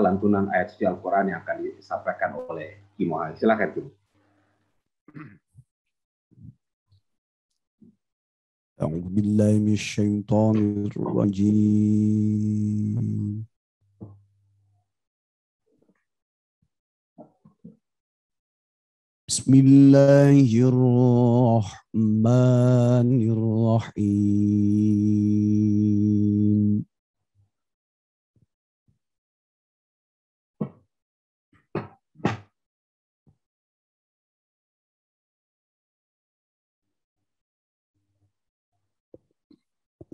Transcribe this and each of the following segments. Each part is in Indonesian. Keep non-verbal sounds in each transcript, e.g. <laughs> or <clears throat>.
lantunan ayat suci Al-Quran yang akan disampaikan oleh Kimo Ali. Silahkan, Kimo. أعوذ بالله من الشيطان الرجيم بسم الله الرحمن الرحيم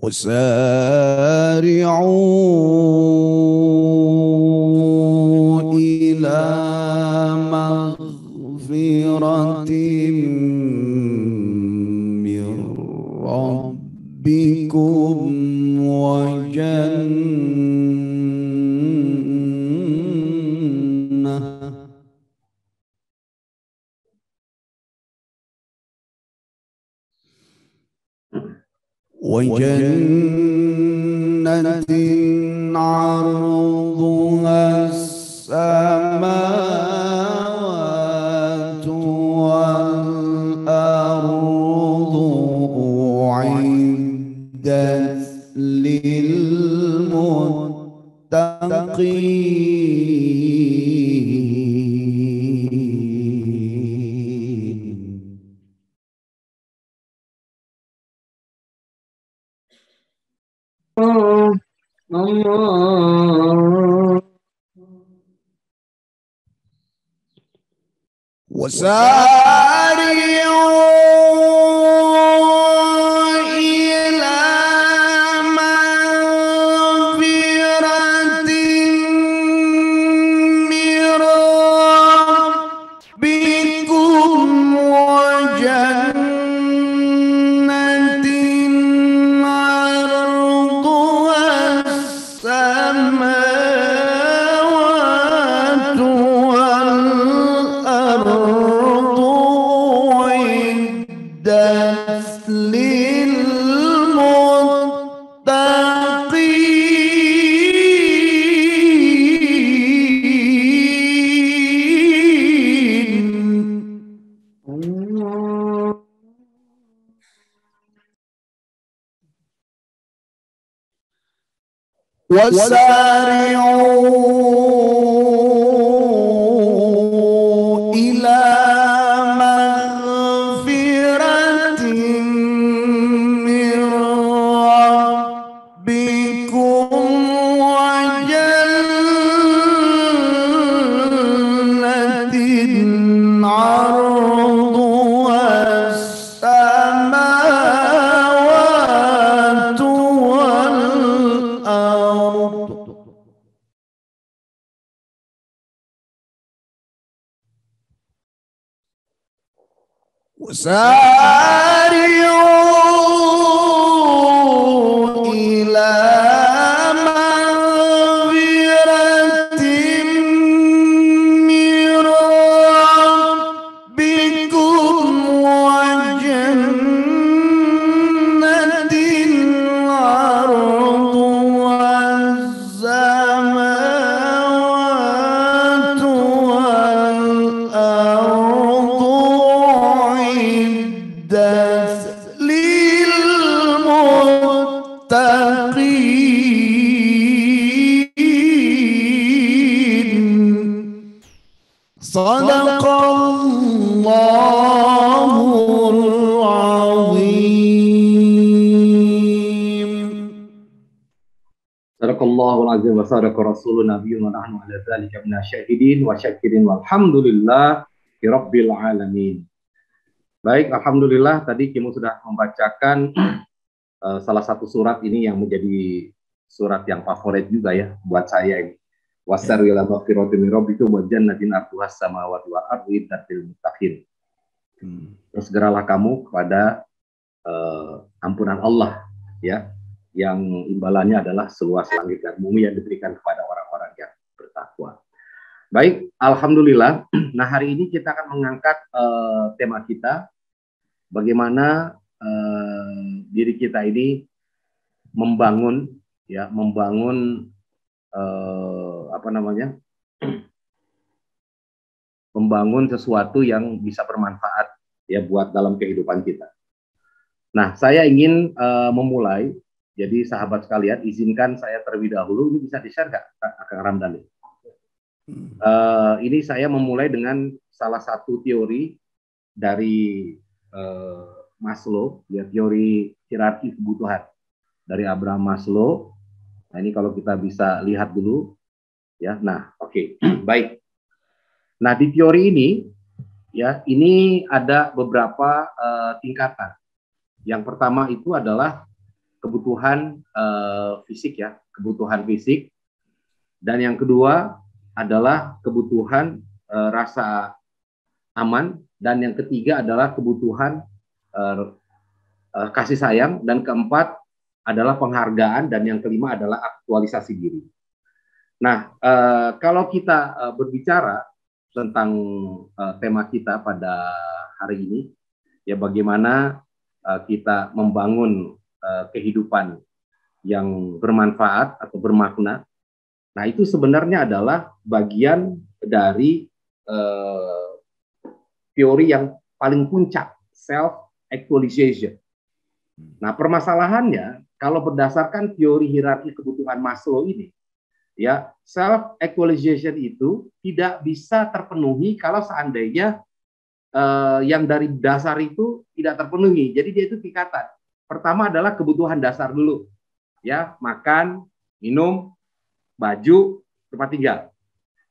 وسارعوا إلى مغفرة من ربكم وجنة وجنة عرضها السماوات والأرض أعدت للمتقين What's up? What's up? Yes. Ah, rasulun nabiyyun wa nahnu ala dzalika minasyahidin wa syakirin walhamdulillah rabbil alamin. Baik, alhamdulillah tadi Kimu sudah membacakan uh, <clears throat> salah satu surat ini yang menjadi surat yang favorit juga ya buat saya ini. Wasar ila maghfirati itu buat wa jannatin arduha samawati wal ardi tatil mutakhir. Hmm. Terus Bersegeralah kamu kepada uh, ampunan Allah ya yang imbalannya adalah seluas langit dan bumi yang diberikan kepada bertakwa. Baik, alhamdulillah. <clears throat> Nah, hari ini kita akan mengangkat uh, tema kita bagaimana uh, diri kita ini membangun ya, membangun uh, apa namanya? <clears throat> membangun sesuatu yang bisa bermanfaat ya buat dalam kehidupan kita. Nah, saya ingin uh, memulai jadi sahabat sekalian, izinkan saya terlebih dahulu. Ini bisa di-share nggak, Kang Ramdhani? Uh, hmm. eh, ini saya memulai dengan salah satu teori dari uh, Maslow, ya teori hierarki kebutuhan dari Abraham Maslow. Nah ini kalau kita bisa lihat dulu, ya. Nah, oke, okay. <clears throat> baik. Nah di teori ini, ya ini ada beberapa uh, tingkatan. Yang pertama itu adalah kebutuhan uh, fisik ya, kebutuhan fisik. Dan yang kedua adalah kebutuhan uh, rasa aman dan yang ketiga adalah kebutuhan uh, uh, kasih sayang dan keempat adalah penghargaan dan yang kelima adalah aktualisasi diri. Nah, uh, kalau kita uh, berbicara tentang uh, tema kita pada hari ini ya bagaimana kita membangun Eh, kehidupan yang bermanfaat atau bermakna. Nah, itu sebenarnya adalah bagian dari uh, teori yang paling puncak self actualization. Nah, permasalahannya kalau berdasarkan teori hierarki kebutuhan Maslow ini, ya self actualization itu tidak bisa terpenuhi kalau seandainya uh, yang dari dasar itu tidak terpenuhi. Jadi dia itu tingkatan. Pertama adalah kebutuhan dasar dulu. Ya, makan, minum, baju, tempat tinggal.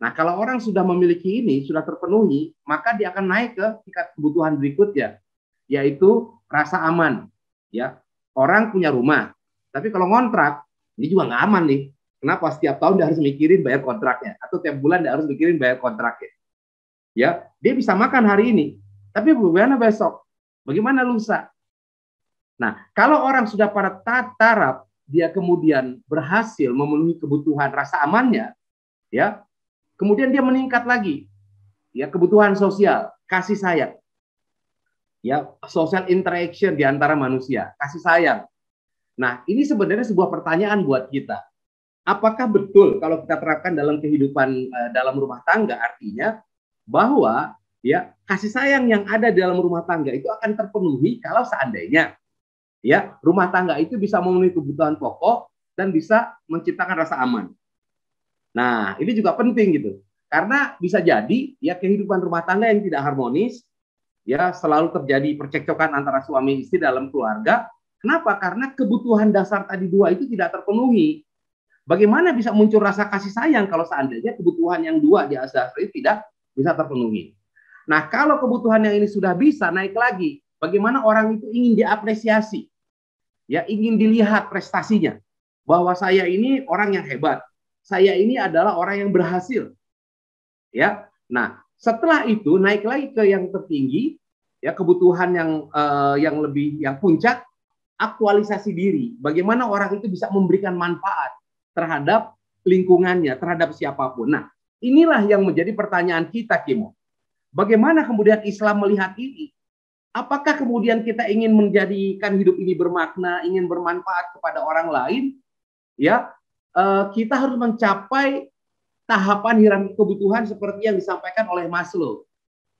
Nah, kalau orang sudah memiliki ini, sudah terpenuhi, maka dia akan naik ke tingkat kebutuhan berikutnya, yaitu rasa aman. Ya, orang punya rumah, tapi kalau ngontrak, ini juga nggak aman nih. Kenapa setiap tahun dia harus mikirin bayar kontraknya, atau tiap bulan dia harus mikirin bayar kontraknya? Ya, dia bisa makan hari ini, tapi bagaimana besok? Bagaimana lusa? Nah, kalau orang sudah pada taraf dia kemudian berhasil memenuhi kebutuhan rasa amannya, ya. Kemudian dia meningkat lagi. Ya, kebutuhan sosial, kasih sayang. Ya, social interaction di antara manusia, kasih sayang. Nah, ini sebenarnya sebuah pertanyaan buat kita. Apakah betul kalau kita terapkan dalam kehidupan eh, dalam rumah tangga artinya bahwa ya kasih sayang yang ada dalam rumah tangga itu akan terpenuhi kalau seandainya ya rumah tangga itu bisa memenuhi kebutuhan pokok dan bisa menciptakan rasa aman. Nah, ini juga penting gitu. Karena bisa jadi ya kehidupan rumah tangga yang tidak harmonis ya selalu terjadi percekcokan antara suami istri dalam keluarga. Kenapa? Karena kebutuhan dasar tadi dua itu tidak terpenuhi. Bagaimana bisa muncul rasa kasih sayang kalau seandainya kebutuhan yang dua di dasar itu tidak bisa terpenuhi? Nah, kalau kebutuhan yang ini sudah bisa naik lagi, Bagaimana orang itu ingin diapresiasi, ya ingin dilihat prestasinya, bahwa saya ini orang yang hebat, saya ini adalah orang yang berhasil, ya. Nah, setelah itu naik lagi ke yang tertinggi, ya kebutuhan yang eh, yang lebih yang puncak, aktualisasi diri. Bagaimana orang itu bisa memberikan manfaat terhadap lingkungannya, terhadap siapapun. Nah, inilah yang menjadi pertanyaan kita, Kimo. Bagaimana kemudian Islam melihat ini? Apakah kemudian kita ingin menjadikan hidup ini bermakna, ingin bermanfaat kepada orang lain? Ya, eh, kita harus mencapai tahapan hirarki kebutuhan seperti yang disampaikan oleh Maslow.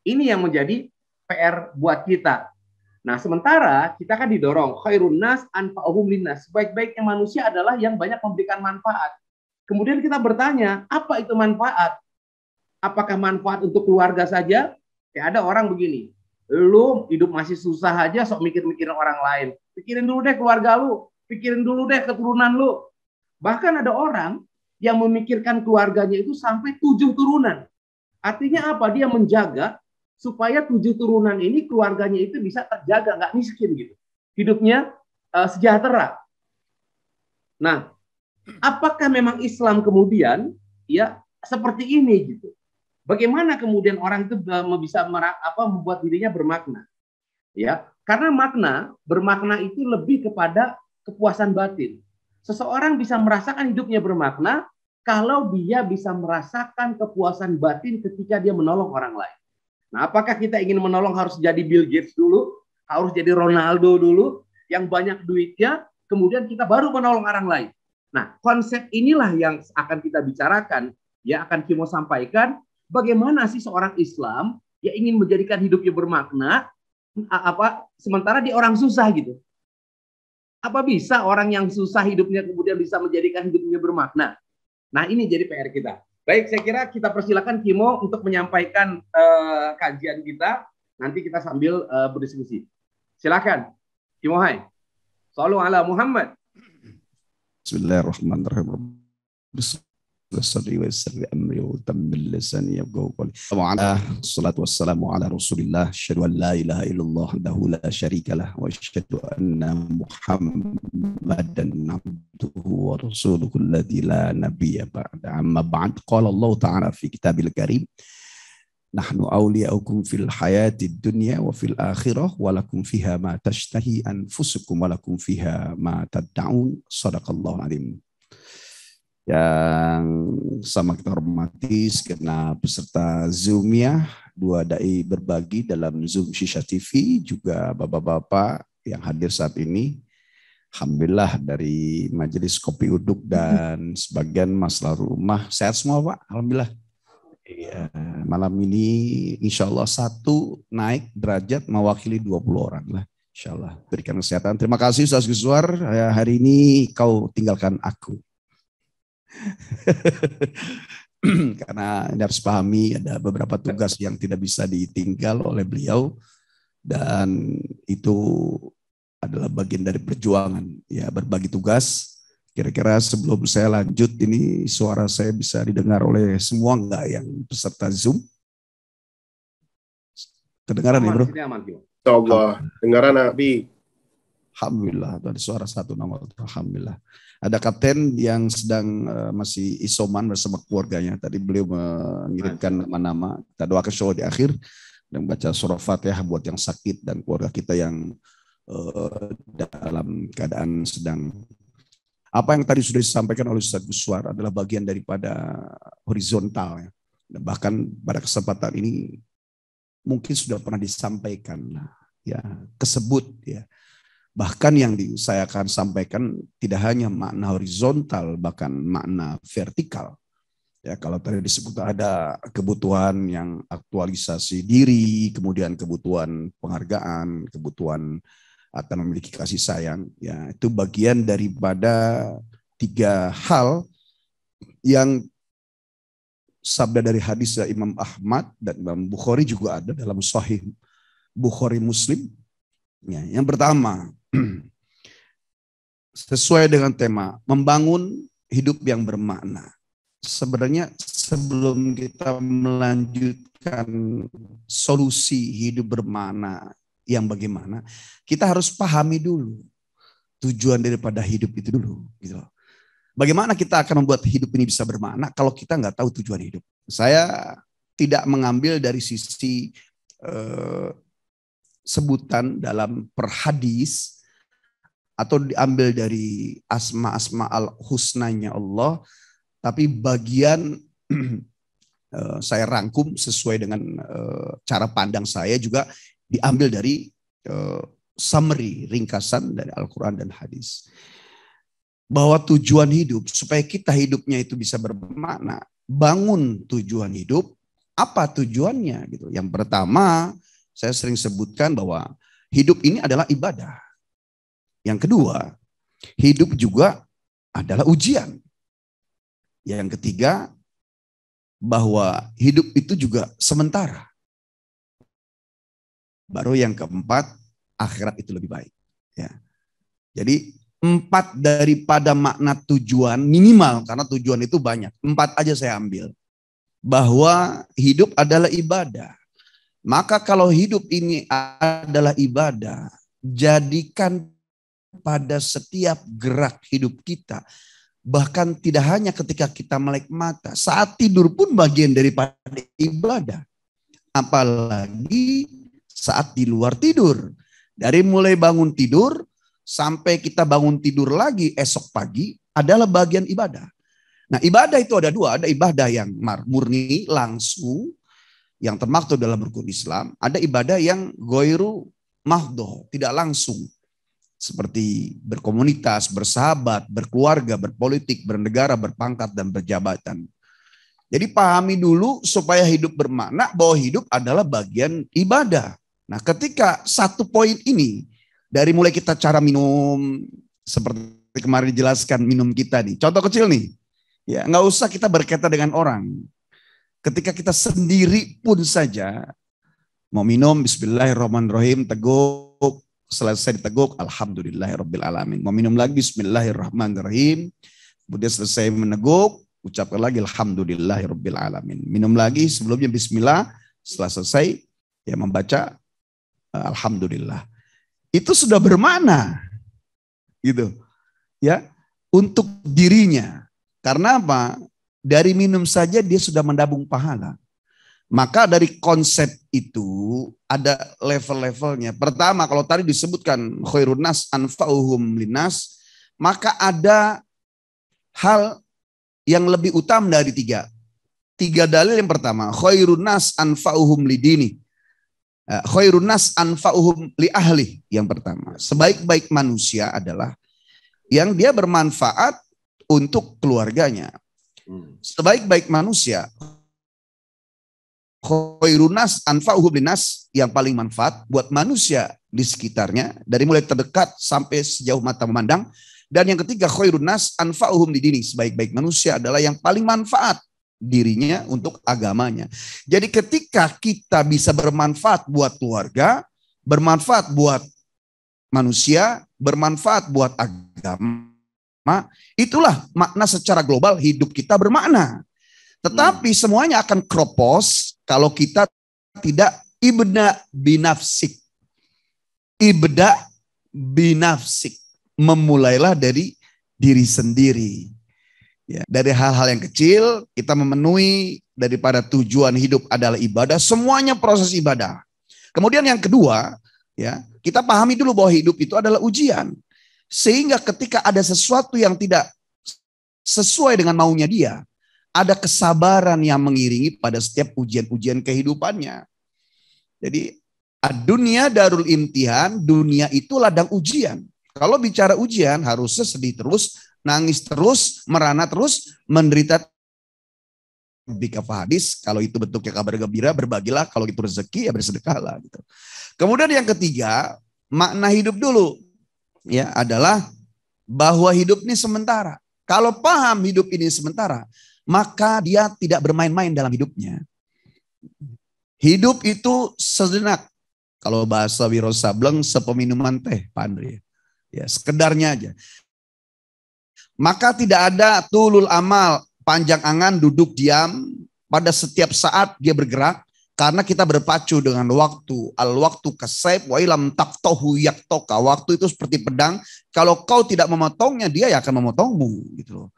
Ini yang menjadi PR buat kita. Nah, sementara kita kan didorong khairun nas anfa'uhum linnas. Sebaik-baiknya manusia adalah yang banyak memberikan manfaat. Kemudian kita bertanya, apa itu manfaat? Apakah manfaat untuk keluarga saja? Ya ada orang begini, Lu hidup masih susah aja sok mikir-mikirin orang lain. Pikirin dulu deh keluarga lu, pikirin dulu deh keturunan lu. Bahkan ada orang yang memikirkan keluarganya itu sampai tujuh turunan. Artinya apa? Dia menjaga supaya tujuh turunan ini keluarganya itu bisa terjaga, nggak miskin gitu. Hidupnya uh, sejahtera. Nah, apakah memang Islam kemudian ya seperti ini gitu? Bagaimana kemudian orang itu e, bisa apa, membuat dirinya bermakna? Ya, karena makna bermakna itu lebih kepada kepuasan batin. Seseorang bisa merasakan hidupnya bermakna kalau dia bisa merasakan kepuasan batin ketika dia menolong orang lain. Nah, apakah kita ingin menolong harus jadi Bill Gates dulu, harus jadi Ronaldo dulu yang banyak duitnya, kemudian kita baru menolong orang lain. Nah, konsep inilah yang akan kita bicarakan, ya akan Kimo sampaikan bagaimana sih seorang Islam yang ingin menjadikan hidupnya bermakna apa sementara dia orang susah gitu. Apa bisa orang yang susah hidupnya kemudian bisa menjadikan hidupnya bermakna? Nah, ini jadi PR kita. Baik, saya kira kita persilakan Kimo untuk menyampaikan uh, kajian kita. Nanti kita sambil uh, berdiskusi. Silakan. Kimo Hai. Salam ala Muhammad. Bismillahirrahmanirrahim. يسر ويسر امري وتم لساني يبقوا قولي وعلى آه، الصلاه والسلام على رسول الله اشهد ان لا اله الا الله وحده لا شريك له واشهد ان محمدا عبده ورسوله الذي لا نبي بعد اما بعد قال الله تعالى في كتاب الكريم نحن أولياؤكم في الحياة الدنيا وفي الآخرة ولكم فيها ما تشتهي أنفسكم ولكم فيها ما تدعون صدق الله العظيم yang sama kita hormati karena peserta zoom ya dua dai berbagi dalam Zoom Shisha TV, juga bapak-bapak yang hadir saat ini. Alhamdulillah dari Majelis Kopi Uduk dan sebagian masalah rumah. Sehat semua Pak, Alhamdulillah. Iya, eh, malam ini insya Allah satu naik derajat mewakili 20 orang lah. Insya Allah, berikan kesehatan. Terima kasih Ustaz Guswar, eh, hari ini kau tinggalkan aku. <laughs> Karena Anda harus pahami ada beberapa tugas yang tidak bisa ditinggal oleh beliau dan itu adalah bagian dari perjuangan ya berbagi tugas. Kira-kira sebelum saya lanjut ini suara saya bisa didengar oleh semua enggak yang peserta Zoom? Kedengaran aman, ya bro? Aman, Allah, dengaran Abi. Alhamdulillah tadi suara satu nongol. Alhamdulillah. Ada kapten yang sedang uh, masih isoman bersama keluarganya. Tadi beliau mengirimkan nama-nama. Kita doakan sholat di akhir dan baca surah Fatihah buat yang sakit dan keluarga kita yang eh, dalam keadaan sedang apa yang tadi sudah disampaikan oleh Ustaz Guswar adalah bagian daripada horizontal ya. Bahkan pada kesempatan ini mungkin sudah pernah disampaikan ya, kesebut ya Bahkan yang saya akan sampaikan tidak hanya makna horizontal, bahkan makna vertikal. Ya, kalau tadi disebut ada kebutuhan yang aktualisasi diri, kemudian kebutuhan penghargaan, kebutuhan akan memiliki kasih sayang, ya itu bagian daripada tiga hal yang sabda dari hadis ya, Imam Ahmad dan Imam Bukhari juga ada dalam Sahih Bukhari Muslim. Ya, yang pertama, <clears throat> Sesuai dengan tema, membangun hidup yang bermakna. Sebenarnya sebelum kita melanjutkan solusi hidup bermakna yang bagaimana, kita harus pahami dulu tujuan daripada hidup itu dulu, gitu loh. Bagaimana kita akan membuat hidup ini bisa bermakna kalau kita nggak tahu tujuan hidup? Saya tidak mengambil dari sisi eh, sebutan dalam perhadis atau diambil dari asma-asma al-husnanya Allah, tapi bagian <clears throat> eh, saya rangkum sesuai dengan eh, cara pandang saya juga diambil dari eh, summary, ringkasan dari Al-Quran dan hadis. Bahwa tujuan hidup, supaya kita hidupnya itu bisa bermakna, bangun tujuan hidup, apa tujuannya gitu. Yang pertama, saya sering sebutkan bahwa hidup ini adalah ibadah. Yang kedua, hidup juga adalah ujian. Yang ketiga, bahwa hidup itu juga sementara. Baru yang keempat, akhirat itu lebih baik. Ya. Jadi empat daripada makna tujuan minimal karena tujuan itu banyak. Empat aja saya ambil. Bahwa hidup adalah ibadah. Maka kalau hidup ini adalah ibadah, jadikan pada setiap gerak hidup kita. Bahkan tidak hanya ketika kita melek mata, saat tidur pun bagian daripada ibadah. Apalagi saat di luar tidur. Dari mulai bangun tidur sampai kita bangun tidur lagi esok pagi adalah bagian ibadah. Nah ibadah itu ada dua, ada ibadah yang murni langsung yang termaktub dalam rukun Islam, ada ibadah yang goiru mahdoh, tidak langsung seperti berkomunitas, bersahabat, berkeluarga, berpolitik, bernegara, berpangkat, dan berjabatan. Jadi pahami dulu supaya hidup bermakna bahwa hidup adalah bagian ibadah. Nah ketika satu poin ini, dari mulai kita cara minum, seperti kemarin dijelaskan minum kita nih. Contoh kecil nih, ya nggak usah kita berkaitan dengan orang. Ketika kita sendiri pun saja, mau minum, bismillahirrahmanirrahim, teguh, selesai diteguk, rabbil alamin Mau minum lagi, Bismillahirrahmanirrahim. Kemudian selesai meneguk, ucapkan lagi rabbil alamin Minum lagi sebelumnya Bismillah, setelah selesai ya membaca eh, Alhamdulillah. Itu sudah bermakna. Gitu. Ya, untuk dirinya. Karena apa? Dari minum saja dia sudah mendabung pahala. Maka dari konsep itu ada level-levelnya. Pertama kalau tadi disebutkan khairun nas anfa'uhum linas, maka ada hal yang lebih utama dari tiga. Tiga dalil yang pertama, khairun nas anfa'uhum lidini. Eh, khairun nas anfa'uhum li ahli yang pertama. Sebaik-baik manusia adalah yang dia bermanfaat untuk keluarganya. Hmm. Sebaik-baik manusia, khairunas anfa'uhum linas yang paling manfaat buat manusia di sekitarnya dari mulai terdekat sampai sejauh mata memandang dan yang ketiga khairunas anfa'uhum didini sebaik-baik manusia adalah yang paling manfaat dirinya untuk agamanya. Jadi ketika kita bisa bermanfaat buat keluarga, bermanfaat buat manusia, bermanfaat buat agama, itulah makna secara global hidup kita bermakna. Tetapi hmm. semuanya akan kropos kalau kita tidak ibda binafsik. Ibda binafsik. Memulailah dari diri sendiri. Ya, dari hal-hal yang kecil kita memenuhi daripada tujuan hidup adalah ibadah, semuanya proses ibadah. Kemudian yang kedua, ya, kita pahami dulu bahwa hidup itu adalah ujian. Sehingga ketika ada sesuatu yang tidak sesuai dengan maunya dia, ada kesabaran yang mengiringi pada setiap ujian-ujian kehidupannya. Jadi dunia darul imtihan, dunia itu ladang ujian. Kalau bicara ujian harusnya sedih terus, nangis terus, merana terus, menderita bika hadis kalau itu bentuknya kabar gembira berbagilah kalau itu rezeki ya bersedekahlah gitu. Kemudian yang ketiga makna hidup dulu ya adalah bahwa hidup ini sementara. Kalau paham hidup ini sementara, maka dia tidak bermain-main dalam hidupnya. Hidup itu sejenak. Kalau bahasa Wiro Sableng, sepeminuman teh, Pak Andri. Ya, sekedarnya aja. Maka tidak ada tulul amal, panjang angan, duduk diam. Pada setiap saat dia bergerak, karena kita berpacu dengan waktu. Al waktu kesep wa ilam taktohu yaktoka. Waktu itu seperti pedang, kalau kau tidak memotongnya, dia ya akan memotongmu gitu loh.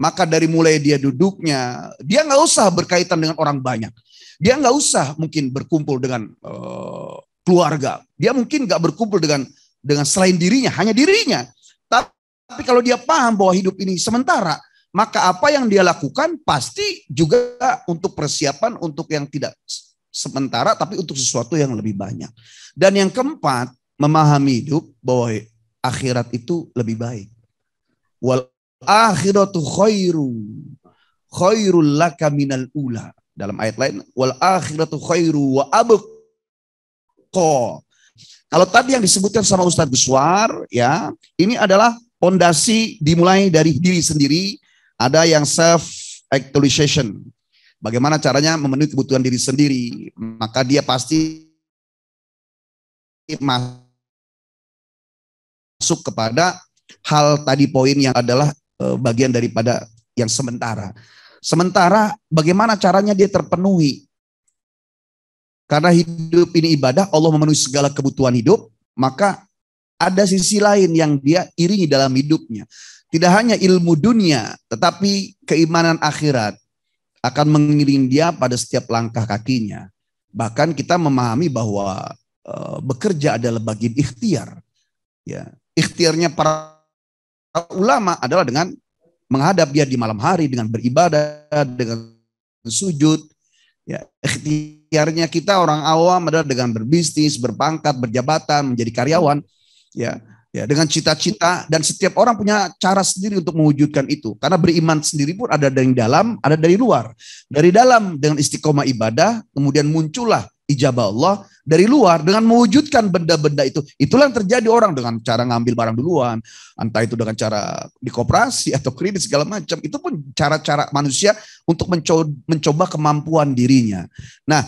Maka dari mulai dia duduknya, dia nggak usah berkaitan dengan orang banyak. Dia nggak usah mungkin berkumpul dengan uh, keluarga. Dia mungkin nggak berkumpul dengan dengan selain dirinya, hanya dirinya. Tapi kalau dia paham bahwa hidup ini sementara, maka apa yang dia lakukan pasti juga untuk persiapan untuk yang tidak sementara, tapi untuk sesuatu yang lebih banyak. Dan yang keempat, memahami hidup bahwa akhirat itu lebih baik. Wal akhiratu khairu khairul laka minal ula. Dalam ayat lain, wal akhiratu khairu wa abqa. Kalau tadi yang disebutkan sama Ustadz Beswar, ya, ini adalah pondasi dimulai dari diri sendiri. Ada yang self actualization. Bagaimana caranya memenuhi kebutuhan diri sendiri? Maka dia pasti masuk kepada hal tadi poin yang adalah eh, bagian daripada yang sementara. Sementara bagaimana caranya dia terpenuhi? Karena hidup ini ibadah, Allah memenuhi segala kebutuhan hidup, maka ada sisi lain yang dia iringi dalam hidupnya. Tidak hanya ilmu dunia, tetapi keimanan akhirat akan mengiringi dia pada setiap langkah kakinya. Bahkan kita memahami bahwa eh, bekerja adalah bagian ikhtiar. Ya, ikhtiarnya para ulama adalah dengan menghadap dia di malam hari dengan beribadah, dengan sujud. Ya, ikhtiarnya kita orang awam adalah dengan berbisnis, berpangkat, berjabatan, menjadi karyawan. Ya, ya dengan cita-cita dan setiap orang punya cara sendiri untuk mewujudkan itu karena beriman sendiri pun ada dari dalam ada dari luar dari dalam dengan istiqomah ibadah kemudian muncullah ijabah Allah dari luar dengan mewujudkan benda-benda itu. Itulah yang terjadi orang dengan cara ngambil barang duluan, entah itu dengan cara dikoperasi atau kredit segala macam. Itu pun cara-cara manusia untuk mencoba, mencoba kemampuan dirinya. Nah,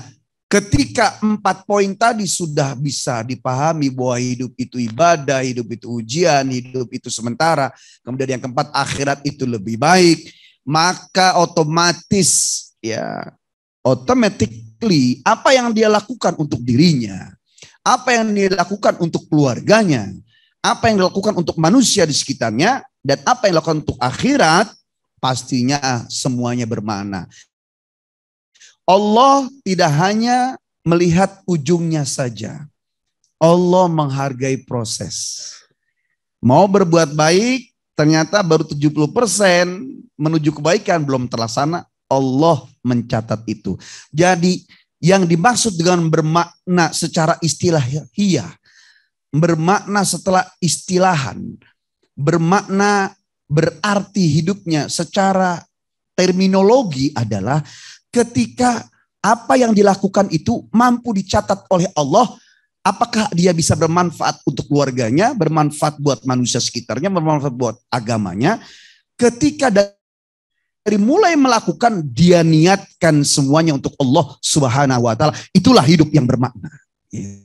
ketika empat poin tadi sudah bisa dipahami bahwa hidup itu ibadah, hidup itu ujian, hidup itu sementara, kemudian yang keempat akhirat itu lebih baik, maka otomatis ya otomatis exactly apa yang dia lakukan untuk dirinya, apa yang dia lakukan untuk keluarganya, apa yang dilakukan untuk manusia di sekitarnya, dan apa yang dilakukan untuk akhirat, pastinya semuanya bermakna. Allah tidak hanya melihat ujungnya saja. Allah menghargai proses. Mau berbuat baik, ternyata baru 70% menuju kebaikan belum terlaksana. Allah mencatat itu. Jadi yang dimaksud dengan bermakna secara istilahiah, bermakna setelah istilahan, bermakna berarti hidupnya secara terminologi adalah ketika apa yang dilakukan itu mampu dicatat oleh Allah apakah dia bisa bermanfaat untuk keluarganya, bermanfaat buat manusia sekitarnya, bermanfaat buat agamanya. Ketika dari mulai melakukan dia niatkan semuanya untuk Allah Subhanahu wa taala. Itulah hidup yang bermakna. Gitu.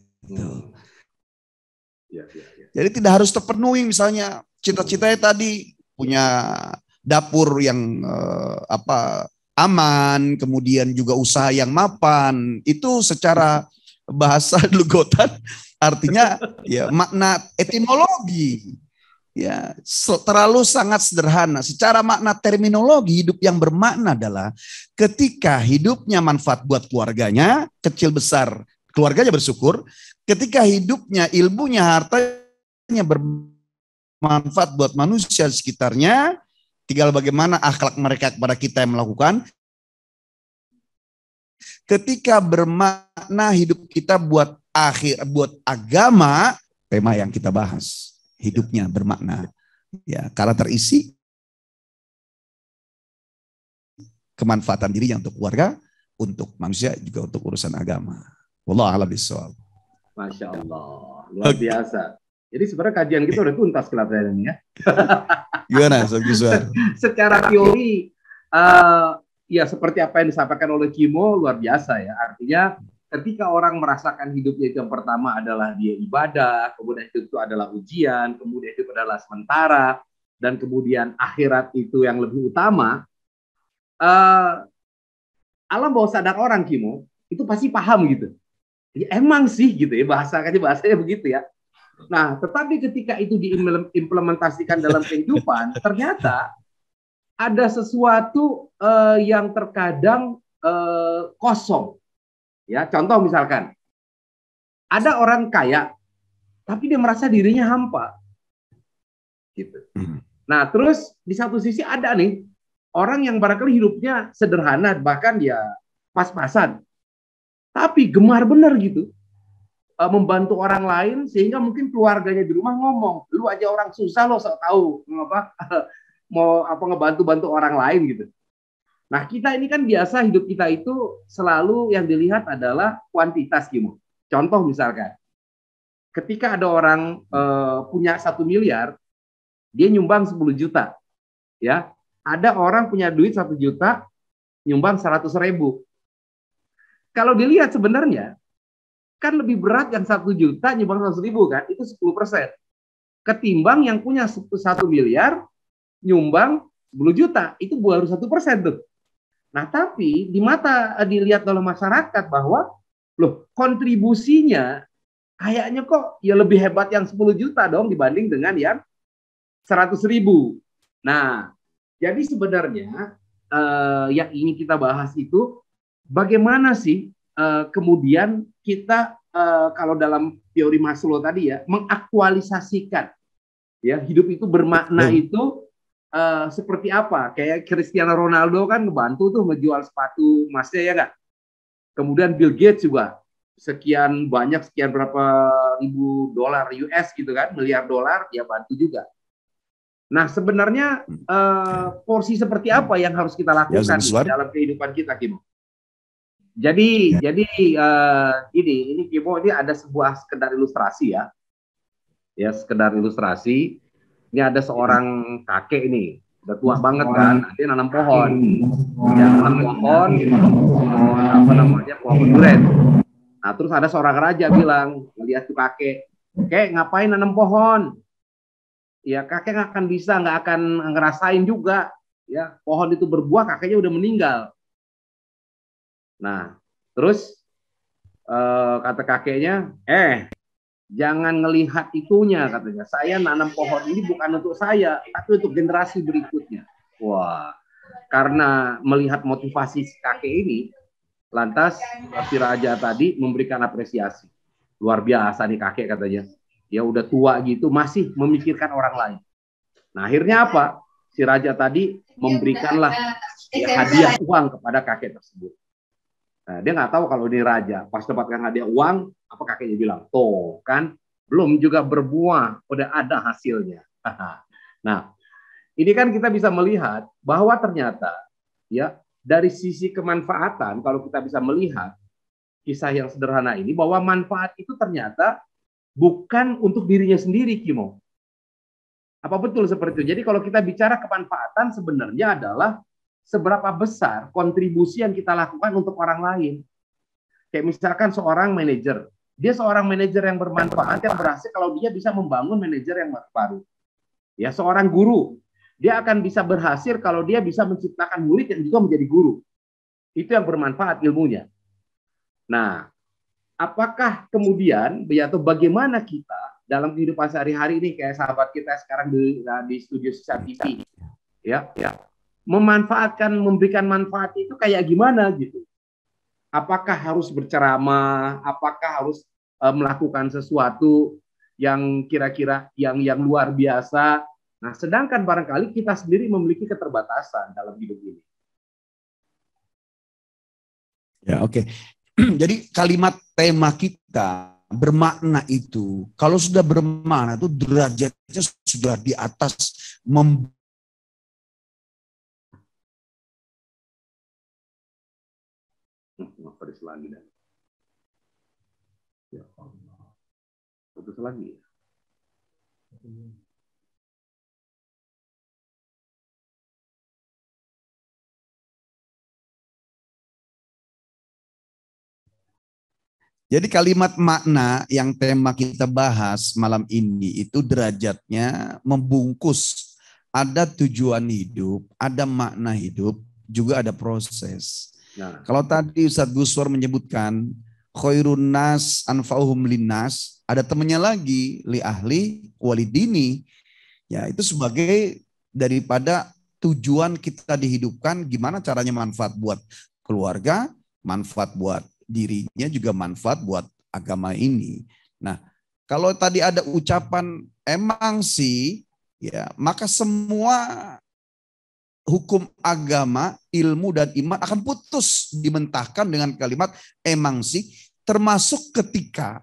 Ya, ya, ya. Jadi tidak harus terpenuhi misalnya cita-citanya tadi punya dapur yang eh, apa aman, kemudian juga usaha yang mapan. Itu secara bahasa <laughs> lugotan artinya ya makna etimologi ya terlalu sangat sederhana. Secara makna terminologi hidup yang bermakna adalah ketika hidupnya manfaat buat keluarganya, kecil besar keluarganya bersyukur, ketika hidupnya ilmunya hartanya bermanfaat buat manusia di sekitarnya, tinggal bagaimana akhlak mereka kepada kita yang melakukan. Ketika bermakna hidup kita buat akhir buat agama, tema yang kita bahas hidupnya ya. bermakna. Ya, karena terisi kemanfaatan dirinya untuk keluarga, untuk manusia juga untuk urusan agama. Wallah alam Masya Allah, luar biasa. Jadi sebenarnya kajian kita udah tuntas kelihatannya ini ya. <laughs> Gimana, Sob <laughs> Secara teori, uh, ya seperti apa yang disampaikan oleh Kimo luar biasa ya. Artinya ketika orang merasakan hidupnya itu yang pertama adalah dia ibadah, kemudian hidup itu adalah ujian, kemudian hidup adalah sementara, dan kemudian akhirat itu yang lebih utama, uh, alam bawah sadar orang Kimo itu pasti paham gitu. Ya, emang sih gitu ya bahasa kan bahasanya begitu ya. Nah, tetapi ketika itu diimplementasikan dalam kehidupan, <laughs> ternyata ada sesuatu uh, yang terkadang uh, kosong Ya, contoh misalkan ada orang kaya tapi dia merasa dirinya hampa. Gitu. Hmm. Nah, terus di satu sisi ada nih orang yang barangkali hidupnya sederhana bahkan ya pas-pasan. Tapi gemar benar gitu eh, membantu orang lain sehingga mungkin keluarganya di rumah ngomong lu aja orang susah lo sok tahu apa mau apa <laughs> ngebantu bantu orang lain gitu Nah, kita ini kan biasa hidup kita itu selalu yang dilihat adalah kuantitas, Kimo. Contoh misalkan, ketika ada orang e, punya satu miliar, dia nyumbang 10 juta. ya Ada orang punya duit satu juta, nyumbang 100 ribu. Kalau dilihat sebenarnya, kan lebih berat yang satu juta nyumbang 100 ribu kan, itu 10 persen. Ketimbang yang punya satu miliar, nyumbang 10 juta, itu baru satu persen tuh Nah, tapi di mata eh, dilihat oleh masyarakat bahwa loh, kontribusinya kayaknya kok ya lebih hebat yang 10 juta dong dibanding dengan yang 100 ribu. Nah, jadi sebenarnya eh, yang ingin kita bahas itu bagaimana sih eh, kemudian kita eh, kalau dalam teori Maslow tadi ya mengaktualisasikan ya hidup itu bermakna hmm. itu uh, seperti apa? Kayak Cristiano Ronaldo kan ngebantu tuh ngejual sepatu emasnya ya nggak? Kemudian Bill Gates juga sekian banyak sekian berapa ribu dolar US gitu kan miliar dolar dia bantu juga. Nah sebenarnya uh, porsi seperti apa yang harus kita lakukan ya, dalam kehidupan kita Kimo? Jadi ya. jadi uh, ini ini Kimo ini ada sebuah sekedar ilustrasi ya ya sekedar ilustrasi ini ada seorang kakek ini udah tua banget kan dia nanam pohon dia nanam pohon apa namanya pohon duren nah terus ada seorang raja bilang melihat tuh kakek kakek ngapain nanam pohon ya kakek nggak akan bisa nggak akan ngerasain juga ya pohon itu berbuah kakeknya udah meninggal nah terus uh, kata kakeknya eh Jangan ngelihat itunya katanya. Saya nanam pohon ini bukan untuk saya, tapi untuk generasi berikutnya. Wah, karena melihat motivasi si kakek ini, lantas si raja tadi memberikan apresiasi. Luar biasa nih kakek katanya. Ya udah tua gitu masih memikirkan orang lain. Nah akhirnya apa? Si raja tadi iya, memberikanlah ya, hadiah uang kepada kakek tersebut. Nah, dia nggak tahu kalau ini raja. Pas dapatkan hadiah uang, apa kakeknya bilang? toh kan belum juga berbuah, udah ada hasilnya. <laughs> nah, ini kan kita bisa melihat bahwa ternyata ya dari sisi kemanfaatan kalau kita bisa melihat kisah yang sederhana ini bahwa manfaat itu ternyata bukan untuk dirinya sendiri, Kimo. Apa betul seperti itu? Jadi kalau kita bicara kemanfaatan sebenarnya adalah seberapa besar kontribusi yang kita lakukan untuk orang lain. Kayak misalkan seorang manajer, dia seorang manajer yang bermanfaat yang berhasil kalau dia bisa membangun manajer yang baru. Ya, seorang guru, dia akan bisa berhasil kalau dia bisa menciptakan murid yang juga menjadi guru. Itu yang bermanfaat ilmunya. Nah, apakah kemudian ya, atau bagaimana kita dalam kehidupan sehari-hari ini kayak sahabat kita sekarang di, di studio Sisa TV ya, ya memanfaatkan memberikan manfaat itu kayak gimana gitu apakah harus berceramah apakah harus e, melakukan sesuatu yang kira-kira yang yang luar biasa nah sedangkan barangkali kita sendiri memiliki keterbatasan dalam hidup ini ya oke okay. <clears throat> jadi kalimat tema kita bermakna itu kalau sudah bermakna itu derajatnya sudah di atas mem putus lagi Jadi kalimat makna yang tema kita bahas malam ini itu derajatnya membungkus. Ada tujuan hidup, ada makna hidup, juga ada proses. Nah. Kalau tadi Ustadz Guswar menyebutkan khairun nas anfa'uhum linnas. Ada temannya lagi li ahli walidini. Ya, itu sebagai daripada tujuan kita dihidupkan gimana caranya manfaat buat keluarga, manfaat buat dirinya juga manfaat buat agama ini. Nah, kalau tadi ada ucapan emang sih ya, maka semua hukum agama, ilmu, dan iman akan putus dimentahkan dengan kalimat emang sih. Termasuk ketika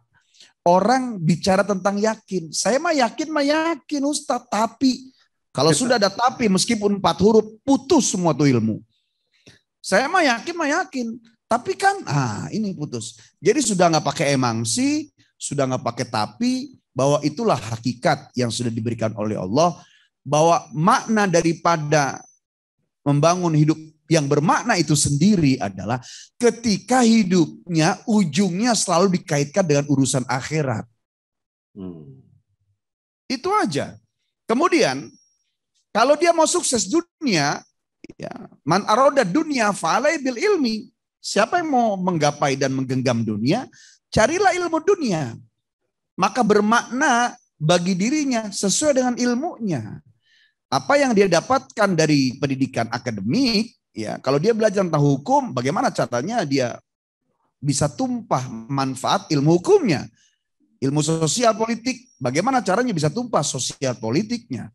orang bicara tentang yakin. Saya mah yakin, mah yakin Ustaz. Tapi kalau sudah ada tapi meskipun empat huruf putus semua tuh ilmu. Saya mah yakin, mah yakin. Tapi kan, ah ini putus. Jadi sudah nggak pakai emang sih, sudah nggak pakai tapi, bahwa itulah hakikat yang sudah diberikan oleh Allah bahwa makna daripada membangun hidup yang bermakna itu sendiri adalah ketika hidupnya ujungnya selalu dikaitkan dengan urusan akhirat. Hmm. Itu aja. Kemudian kalau dia mau sukses dunia, ya, man aroda dunia falai bil ilmi. Siapa yang mau menggapai dan menggenggam dunia, carilah ilmu dunia. Maka bermakna bagi dirinya sesuai dengan ilmunya apa yang dia dapatkan dari pendidikan akademik ya kalau dia belajar tentang hukum bagaimana caranya dia bisa tumpah manfaat ilmu hukumnya ilmu sosial politik bagaimana caranya bisa tumpah sosial politiknya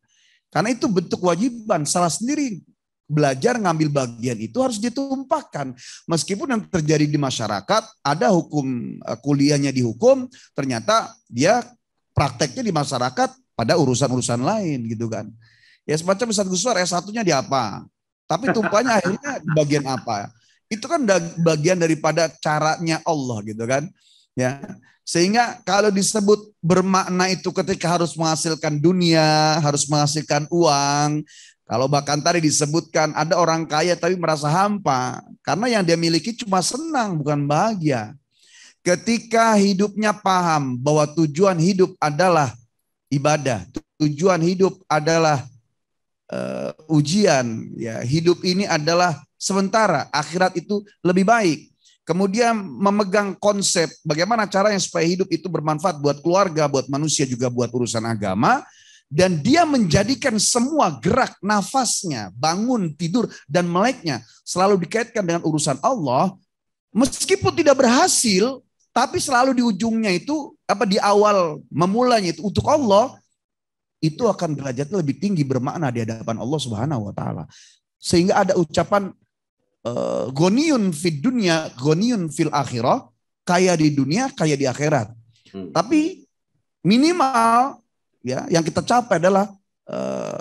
karena itu bentuk kewajiban salah sendiri belajar ngambil bagian itu harus ditumpahkan. Meskipun yang terjadi di masyarakat ada hukum e, kuliahnya di hukum, ternyata dia prakteknya di masyarakat pada urusan-urusan lain gitu kan. Ya semacam Ustadz Guswar S1-nya di apa? Tapi tumpahnya akhirnya di bagian apa? Itu kan bagian daripada caranya Allah gitu kan. Ya. Sehingga kalau disebut bermakna itu ketika harus menghasilkan dunia, harus menghasilkan uang, kalau bahkan tadi disebutkan ada orang kaya tapi merasa hampa karena yang dia miliki cuma senang bukan bahagia. Ketika hidupnya paham bahwa tujuan hidup adalah ibadah, tujuan hidup adalah uh, ujian. Ya, hidup ini adalah sementara, akhirat itu lebih baik. Kemudian memegang konsep bagaimana cara yang supaya hidup itu bermanfaat buat keluarga, buat manusia juga buat urusan agama. Dan dia menjadikan semua gerak nafasnya, bangun, tidur, dan meleknya selalu dikaitkan dengan urusan Allah. Meskipun tidak berhasil, tapi selalu di ujungnya itu, apa di awal memulanya itu untuk Allah, itu ya. akan derajatnya lebih tinggi bermakna di hadapan Allah Subhanahu wa taala. Sehingga ada ucapan uh, goniun fid dunya, goniun fil akhirah, kaya di dunia, kaya di akhirat. Hmm. Tapi minimal ya yang kita capai adalah uh,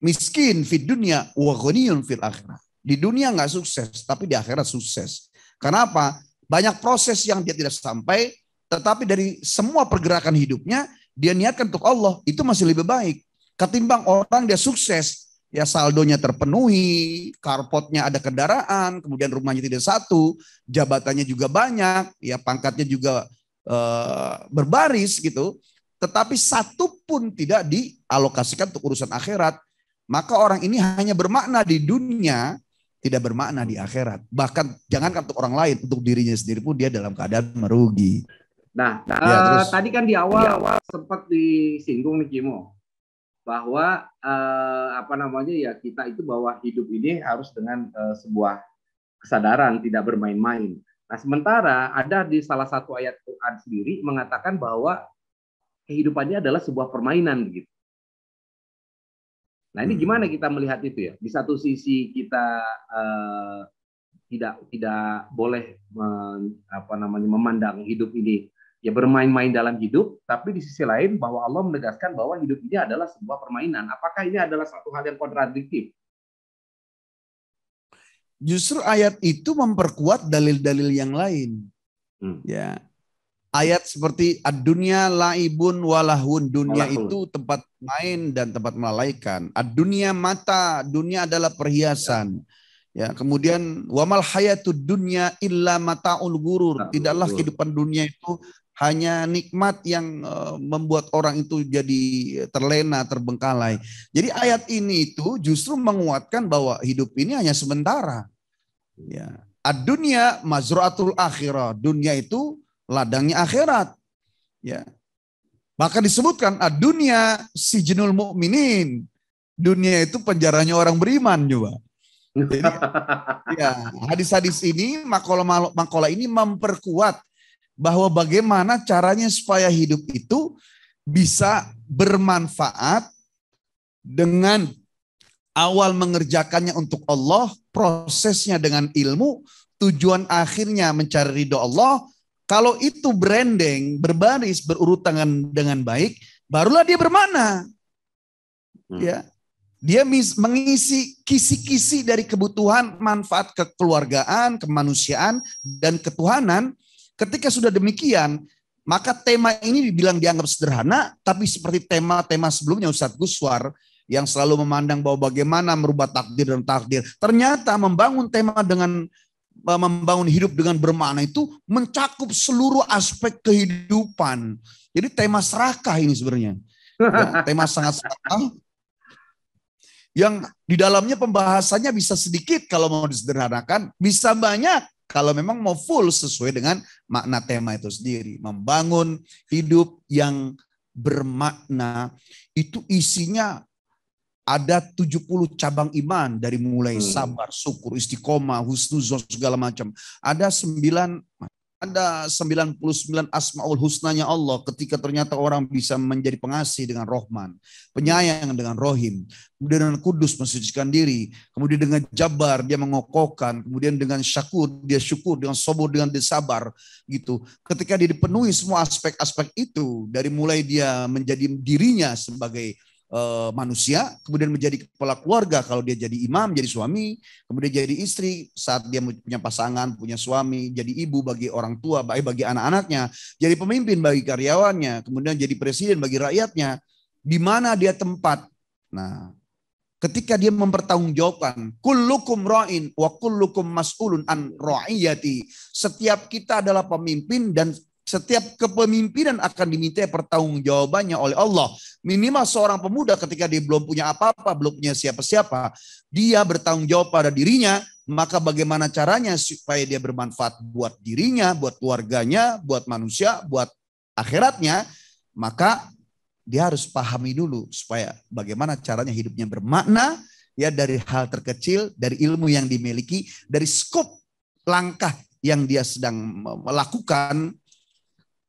miskin fid dunya wa goniun fil akhirah. Di dunia nggak sukses, tapi di akhirat sukses. Kenapa? Banyak proses yang dia tidak sampai, tetapi dari semua pergerakan hidupnya dia niatkan untuk Allah itu masih lebih baik ketimbang orang dia sukses ya saldonya terpenuhi, karpotnya ada kendaraan, kemudian rumahnya tidak satu, jabatannya juga banyak, ya pangkatnya juga e, berbaris gitu. Tetapi satu pun tidak dialokasikan untuk urusan akhirat, maka orang ini hanya bermakna di dunia, tidak bermakna di akhirat. Bahkan jangankan untuk orang lain, untuk dirinya sendiri pun dia dalam keadaan merugi. Nah, nah eh, ya, uh, terus. tadi kan di awal, di iya. awal sempat disinggung nih Kimo bahwa uh, apa namanya ya kita itu bahwa hidup ini harus dengan uh, sebuah kesadaran tidak bermain-main. Nah, sementara ada di salah satu ayat Quran sendiri mengatakan bahwa kehidupannya adalah sebuah permainan gitu. Nah, ini hmm. gimana kita melihat itu ya? Di satu sisi kita uh, tidak tidak boleh apa namanya memandang hidup ini ya bermain-main dalam hidup, tapi di sisi lain bahwa Allah menegaskan bahwa hidup ini adalah sebuah permainan. Apakah ini adalah satu hal yang kontradiktif? Justru ayat itu memperkuat dalil-dalil yang lain. Hmm. Ya. Ayat seperti ad-dunya laibun walahun. Dunia Malahun. itu tempat main dan tempat melalaikan. Ad-dunya mata, dunia adalah perhiasan. Ya. Ya, kemudian wamal hayatud dunya illa mataul gurur. Tidaklah kehidupan dunia itu hanya nikmat yang eh, membuat orang itu jadi terlena, terbengkalai. Jadi ayat ini itu justru menguatkan bahwa hidup ini hanya sementara. Ya. ad dunia mazruatul akhirah. Dunia itu ladangnya akhirat. Ya. Maka disebutkan ad si jenul mukminin. Dunia itu penjaranya orang beriman juga. Jadi, <laughs> ya, hadis-hadis ini, makola-makola ini memperkuat bahwa bagaimana caranya supaya hidup itu bisa bermanfaat dengan awal mengerjakannya untuk Allah, prosesnya dengan ilmu, tujuan akhirnya mencari ridho Allah. Kalau itu branding, berbaris, berurutan dengan, dengan baik, barulah dia bermana. Hmm. Ya. Dia mis, mengisi kisi-kisi dari kebutuhan manfaat kekeluargaan, kemanusiaan, dan ketuhanan Ketika sudah demikian, maka tema ini dibilang dianggap sederhana, tapi seperti tema-tema sebelumnya Ustadz Guswar yang selalu memandang bahwa bagaimana merubah takdir dan takdir. Ternyata membangun tema dengan eh, membangun hidup dengan bermakna itu mencakup seluruh aspek kehidupan. Jadi tema serakah ini sebenarnya. Ya, tema sangat serakah yang di dalamnya pembahasannya bisa sedikit kalau mau disederhanakan, bisa banyak kalau memang mau full sesuai dengan makna tema itu sendiri. Membangun hidup yang bermakna itu isinya ada 70 cabang iman dari mulai hmm. sabar, syukur, istiqomah, husnuzon segala macam. Ada 9 ada 99 asmaul husnanya Allah ketika ternyata orang bisa menjadi pengasih dengan Rohman, penyayang dengan Rohim, kemudian dengan Kudus mensucikan diri, kemudian dengan Jabar dia mengokohkan, kemudian dengan Syakur dia syukur, dengan Sobor dengan disabar gitu. Ketika dia dipenuhi semua aspek-aspek itu dari mulai dia menjadi dirinya sebagai Eh, manusia, kemudian menjadi kepala keluarga kalau dia jadi imam, jadi suami, kemudian jadi istri saat dia punya pasangan, punya suami, jadi ibu bagi orang tua, baik bagi anak-anaknya, jadi pemimpin bagi karyawannya, kemudian jadi presiden bagi rakyatnya, di mana dia tempat. Nah, ketika dia mempertanggungjawabkan kullukum ra'in wa kullukum mas'ulun an ra'iyati setiap kita adalah pemimpin dan setiap kepemimpinan akan diminta pertanggungjawabannya oleh Allah. Minimal seorang pemuda ketika dia belum punya apa-apa, belum punya siapa-siapa, dia bertanggung jawab pada dirinya, maka bagaimana caranya supaya dia bermanfaat buat dirinya, buat keluarganya, buat manusia, buat akhiratnya, maka dia harus pahami dulu supaya bagaimana caranya hidupnya bermakna ya dari hal terkecil, dari ilmu yang dimiliki, dari skop langkah yang dia sedang melakukan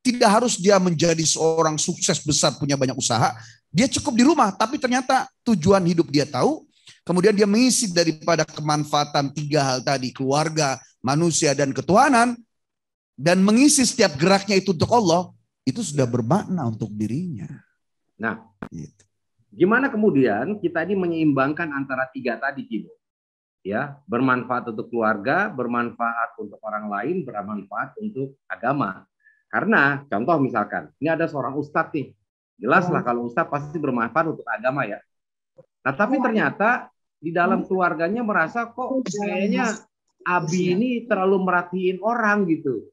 tidak harus dia menjadi seorang sukses besar punya banyak usaha. Dia cukup di rumah, tapi ternyata tujuan hidup dia tahu. Kemudian dia mengisi daripada kemanfaatan tiga hal tadi, keluarga, manusia, dan ketuhanan. Dan mengisi setiap geraknya itu untuk Allah, itu sudah bermakna untuk dirinya. Nah, gitu. gimana kemudian kita ini menyeimbangkan antara tiga tadi, Kimo? ya bermanfaat untuk keluarga, bermanfaat untuk orang lain, bermanfaat untuk agama. Karena contoh misalkan, ini ada seorang ustadz nih. Jelaslah hmm. kalau ustadz pasti bermanfaat untuk agama ya. Nah, tapi hmm. ternyata di dalam hmm. keluarganya merasa kok kayaknya Abi ini terlalu merhatiin orang gitu.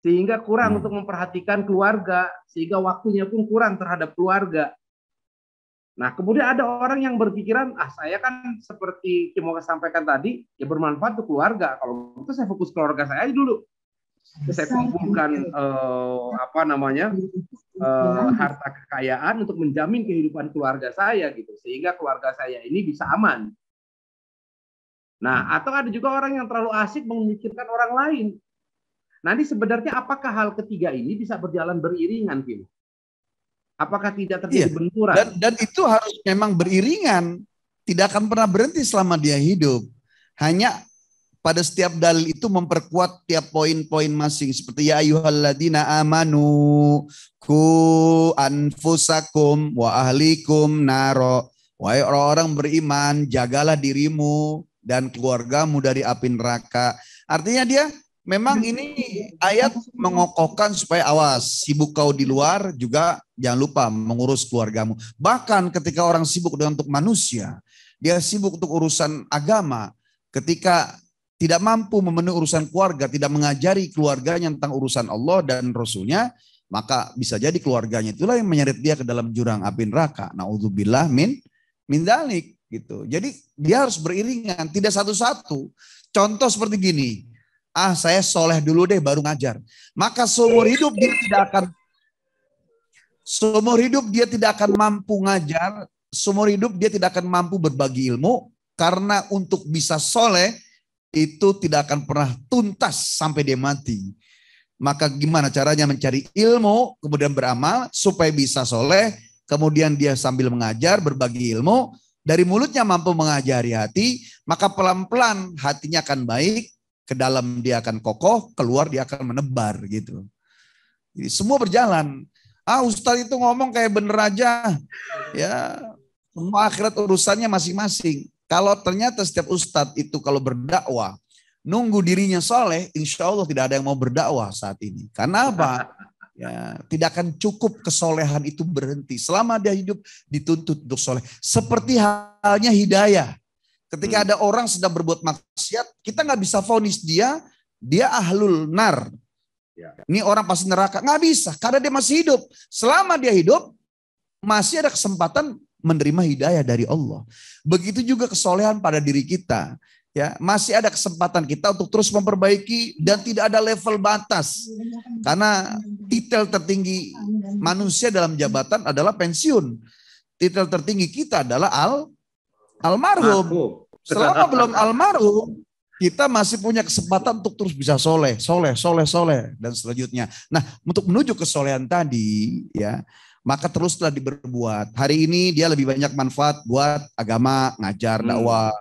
Sehingga kurang hmm. untuk memperhatikan keluarga, sehingga waktunya pun kurang terhadap keluarga. Nah, kemudian ada orang yang berpikiran, ah saya kan seperti saya sampaikan tadi, ya bermanfaat untuk keluarga. Kalau itu saya fokus keluarga saya aja dulu saya kumpulkan uh, eh, apa namanya uh, harta kekayaan untuk menjamin kehidupan keluarga saya gitu sehingga keluarga saya ini bisa aman. Nah, atau ada juga orang yang terlalu asik memikirkan orang lain. Nanti sebenarnya apakah hal ketiga ini bisa berjalan beriringan, Kim? Apakah tidak terjadi iya. benturan? Dan, dan itu harus memang beriringan, tidak akan pernah berhenti selama dia hidup. Hanya pada setiap dalil itu memperkuat tiap poin-poin masing seperti ya ayyuhalladzina amanu ku anfusakum wa ahlikum naro wahai orang-orang beriman jagalah dirimu dan keluargamu dari api neraka artinya dia memang ini ayat mengokohkan supaya awas sibuk kau di luar juga jangan lupa mengurus keluargamu bahkan ketika orang sibuk dengan untuk manusia dia sibuk untuk urusan agama ketika tidak mampu memenuhi urusan keluarga, tidak mengajari keluarganya tentang urusan Allah dan Rasulnya, maka bisa jadi keluarganya itulah yang menyeret dia ke dalam jurang api neraka. Nauzubillah min min dalik gitu. Jadi dia harus beriringan, tidak satu-satu. Contoh seperti gini, ah saya soleh dulu deh baru ngajar. Maka seumur hidup dia tidak akan seumur hidup dia tidak akan mampu ngajar, seumur hidup dia tidak akan mampu berbagi ilmu karena untuk bisa soleh itu tidak akan pernah tuntas sampai dia mati. Maka gimana caranya mencari ilmu, kemudian beramal supaya bisa soleh, kemudian dia sambil mengajar, berbagi ilmu, dari mulutnya mampu mengajari hati, maka pelan-pelan hatinya akan baik, ke dalam dia akan kokoh, keluar dia akan menebar gitu. Jadi semua berjalan. Ah Ustadz itu ngomong kayak bener aja. Ya, semua akhirat urusannya masing-masing. Kalau ternyata setiap ustadz itu kalau berdakwah, nunggu dirinya soleh, insya Allah tidak ada yang mau berdakwah saat ini. Karena apa? <laughs> Ya, tidak akan cukup kesolehan itu berhenti. Selama dia hidup dituntut untuk soleh. Seperti halnya hidayah. Ketika hmm. ada orang sedang berbuat maksiat, kita nggak bisa vonis dia, dia ahlul nar. Ya. Ini orang pasti neraka. Nggak bisa, karena dia masih hidup. Selama dia hidup, masih ada kesempatan menerima hidayah dari Allah. Begitu juga kesolehan pada diri kita. Ya, masih ada kesempatan kita untuk terus memperbaiki dan tidak ada level batas. Karena titel tertinggi manusia dalam jabatan adalah pensiun. Titel tertinggi kita adalah al almarhum. Selama belum almarhum, kita masih punya kesempatan untuk terus bisa soleh, soleh, soleh, soleh, dan selanjutnya. Nah, untuk menuju kesolehan tadi, ya maka teruslah diberbuat. Hari ini dia lebih banyak manfaat buat agama, ngajar, hmm. dakwah.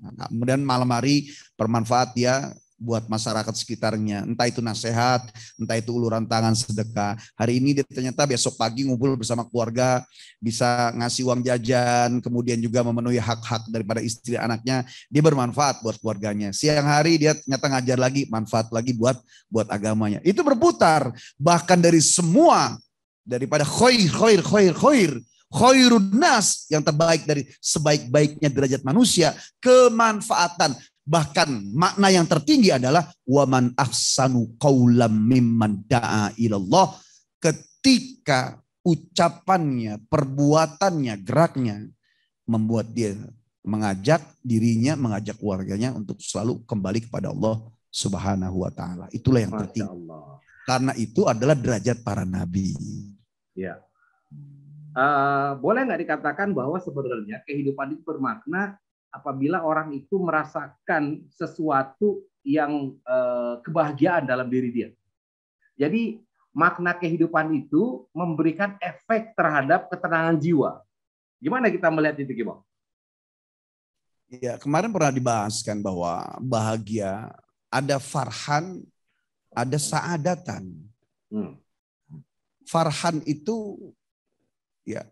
Nah, kemudian malam hari bermanfaat dia buat masyarakat sekitarnya. Entah itu nasihat, entah itu uluran tangan sedekah. Hari ini dia ternyata besok pagi ngumpul bersama keluarga, bisa ngasih uang jajan, kemudian juga memenuhi hak-hak daripada istri anaknya. Dia bermanfaat buat keluarganya. Siang hari dia ternyata ngajar lagi, manfaat lagi buat buat agamanya. Itu berputar. Bahkan dari semua daripada khair khair khair khair khairun nas yang terbaik dari sebaik-baiknya derajat manusia kemanfaatan bahkan makna yang tertinggi adalah waman ahsanu qaulam mimman da'a ilallah ketika ucapannya, perbuatannya, geraknya membuat dia mengajak dirinya, mengajak warganya untuk selalu kembali kepada Allah Subhanahu wa taala. Itulah yang tertinggi. Karena itu adalah derajat para nabi. Ya. Uh, boleh nggak dikatakan bahwa sebenarnya kehidupan itu bermakna apabila orang itu merasakan sesuatu yang uh, kebahagiaan dalam diri dia. Jadi makna kehidupan itu memberikan efek terhadap ketenangan jiwa. Gimana kita melihat itu, Kimo? Ya, kemarin pernah dibahaskan bahwa bahagia ada farhan, ada saadatan. Hmm. Farhan itu ya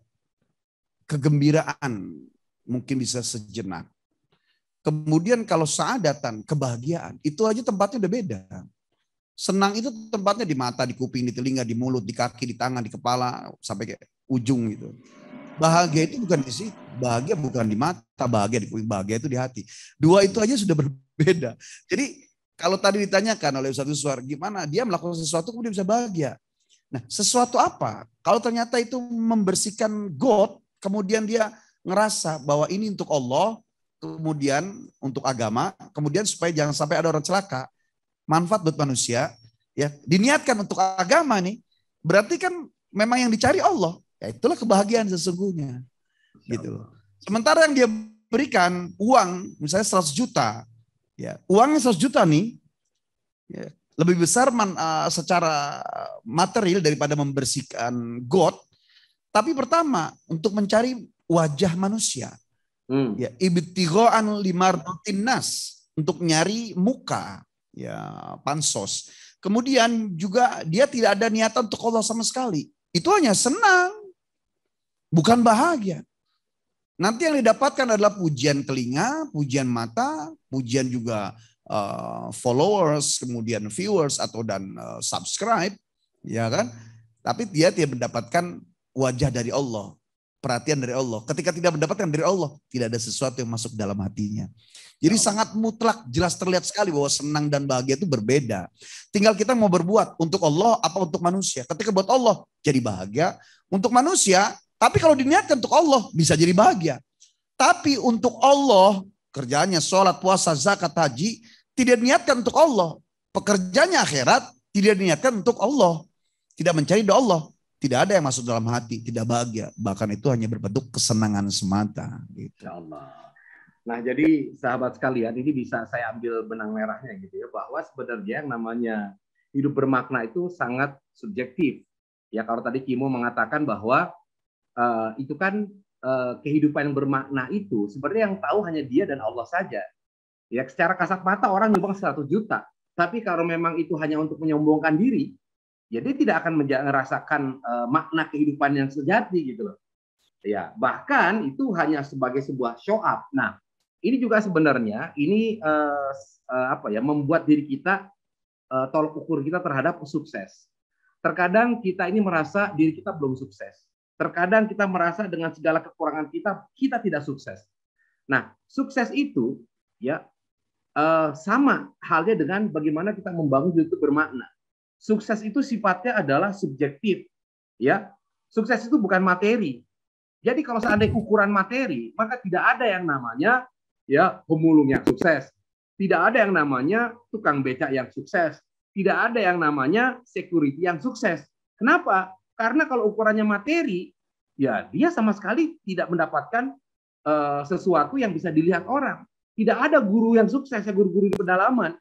kegembiraan mungkin bisa sejenak. Kemudian kalau saadatan, kebahagiaan, itu aja tempatnya udah beda. Senang itu tempatnya di mata, di kuping, di telinga, di mulut, di kaki, di tangan, di kepala, sampai ke ujung gitu. Bahagia itu bukan di situ. Bahagia bukan di mata, bahagia di kuping, bahagia itu di hati. Dua itu aja sudah <laughs> berbeda. Jadi kalau tadi ditanyakan oleh Ustaz suara gimana dia melakukan sesuatu kemudian bisa bahagia? Nah, sesuatu apa? Kalau ternyata itu membersihkan God, kemudian dia ngerasa bahwa ini untuk Allah, kemudian untuk agama, kemudian supaya jangan sampai ada orang celaka, manfaat buat manusia, ya diniatkan untuk agama nih, berarti kan memang yang dicari Allah. Ya itulah kebahagiaan sesungguhnya. Gitu. Sementara yang dia berikan uang, misalnya 100 juta, ya uangnya 100 juta nih, ya, lebih besar man, uh, secara material daripada membersihkan God. Tapi pertama untuk mencari wajah manusia. Hmm. Ya, untuk nyari muka ya pansos. Kemudian juga dia tidak ada niatan untuk Allah sama sekali. Itu hanya senang, bukan bahagia. Nanti yang didapatkan adalah pujian telinga, pujian mata, pujian juga Eh, followers, kemudian viewers atau dan eh, subscribe, ya kan? Tapi dia tidak mendapatkan wajah dari Allah, perhatian dari Allah. Ketika tidak mendapatkan dari Allah, tidak ada sesuatu yang masuk dalam hatinya. Jadi oh. sangat mutlak, jelas terlihat sekali bahwa senang dan bahagia itu berbeda. Tinggal kita mau berbuat untuk Allah apa untuk manusia. Ketika buat Allah jadi bahagia, untuk manusia, tapi kalau diniatkan untuk Allah bisa jadi bahagia. Tapi untuk Allah kerjanya sholat, puasa, zakat, haji tidak niatkan untuk Allah. Pekerjaannya akhirat tidak niatkan untuk Allah. Tidak mencari doa Allah. Tidak ada yang masuk dalam hati, tidak bahagia. Bahkan itu hanya berbentuk kesenangan semata. Gitu. Ya Allah. Nah, jadi sahabat sekalian, ini bisa saya ambil benang merahnya gitu ya, bahwa sebenarnya yang namanya hidup bermakna itu sangat subjektif. Ya, kalau tadi Kimo mengatakan bahwa uh, itu kan eh, kehidupan yang bermakna itu sebenarnya yang tahu hanya dia dan Allah saja. Ya, secara kasat mata orang nyumbang 100 juta, tapi kalau memang itu hanya untuk menyombongkan diri, ya tidak akan merasakan uh, makna kehidupan yang sejati gitu loh. Ya, bahkan itu hanya sebagai sebuah show up. Nah, ini juga sebenarnya ini uh, uh, apa ya membuat diri kita uh, tolok ukur kita terhadap sukses. Terkadang kita ini merasa diri kita belum sukses. Terkadang kita merasa dengan segala kekurangan kita, kita tidak sukses. Nah, sukses itu ya Eh, sama halnya dengan bagaimana kita membangun youtube bermakna. Sukses itu sifatnya adalah subjektif, ya. Sukses itu bukan materi. Jadi kalau seandainya ukuran materi, maka tidak ada yang namanya ya pemulung yang sukses, tidak ada yang namanya tukang becak yang sukses, tidak ada yang namanya security yang sukses. Kenapa? Karena kalau ukurannya materi, ya dia sama sekali tidak mendapatkan uh, sesuatu yang bisa dilihat orang. Tidak ada guru yang sukses ya guru-guru di pedalaman.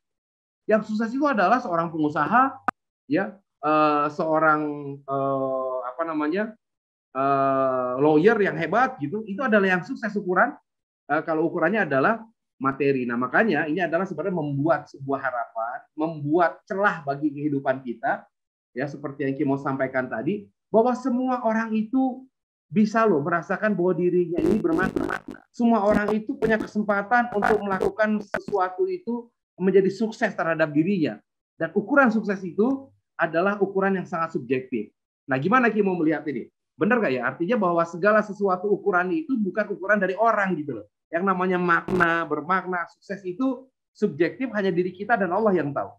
Yang sukses itu adalah seorang pengusaha, ya, eh, seorang eh, apa namanya eh, lawyer yang hebat gitu. Itu adalah yang sukses ukuran. kalau ukurannya adalah materi. Nah makanya ini adalah sebenarnya membuat sebuah harapan, membuat celah bagi kehidupan kita, ya seperti yang Kimo sampaikan tadi, bahwa semua orang itu bisa loh merasakan bahwa dirinya ini bermakna. Semua orang itu punya kesempatan untuk melakukan sesuatu itu menjadi sukses terhadap dirinya. Dan ukuran sukses itu adalah ukuran yang sangat subjektif. Nah, gimana Ki mau melihat ini? Benar nggak ya? Artinya bahwa segala sesuatu ukuran itu bukan ukuran dari orang gitu loh. Yang namanya makna, bermakna, sukses itu subjektif hanya diri kita dan Allah yang tahu.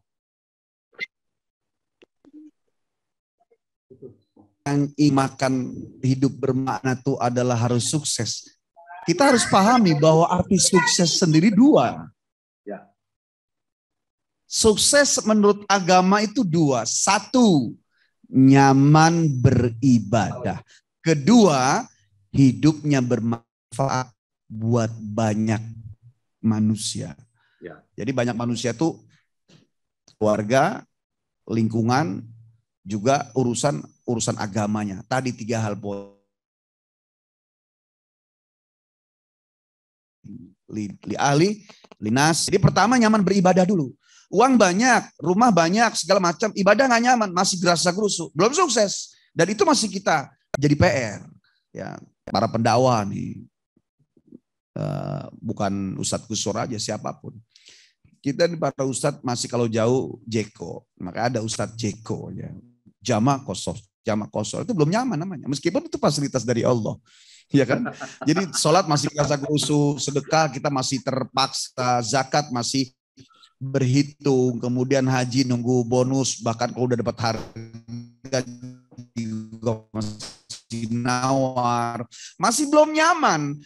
yang imakan hidup bermakna itu adalah harus sukses. Kita harus pahami bahwa arti sukses sendiri dua. Ya. Sukses menurut agama itu dua. Satu, nyaman beribadah. Kedua, hidupnya bermanfaat buat banyak manusia. Ya. Jadi banyak manusia itu keluarga, lingkungan, juga urusan urusan agamanya. Tadi tiga hal Li, li ahli, linas. Jadi pertama nyaman beribadah dulu. Uang banyak, rumah banyak, segala macam. Ibadah nggak nyaman, masih gerasa gerusu. Belum sukses. Dan itu masih kita jadi PR. Ya, para pendawa nih. Uh, bukan Ustadz Kusur aja, siapapun kita ini para ustadz masih kalau jauh Jeko. Maka ada ustadz Jeko ya jama kosor. jama kosor itu belum nyaman namanya. Meskipun itu fasilitas dari Allah. <laughs> Ya kan? Jadi sholat masih kerasa kusuh, sedekah kita masih terpaksa, zakat masih berhitung, kemudian haji nunggu bonus, bahkan kalau udah dapat harga juga nawar, masih belum nyaman.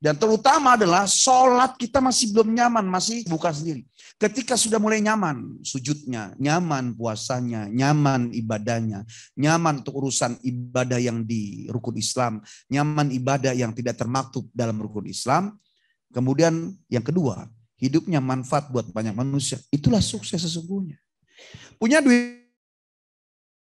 Dan terutama adalah sholat kita masih belum nyaman, masih buka sendiri. Ketika sudah mulai nyaman sujudnya, nyaman puasanya, nyaman ibadahnya, nyaman untuk urusan ibadah yang di rukun Islam, nyaman ibadah yang tidak termaktub dalam rukun Islam. Kemudian yang kedua, hidupnya manfaat buat banyak manusia. Itulah sukses sesungguhnya. Punya duit,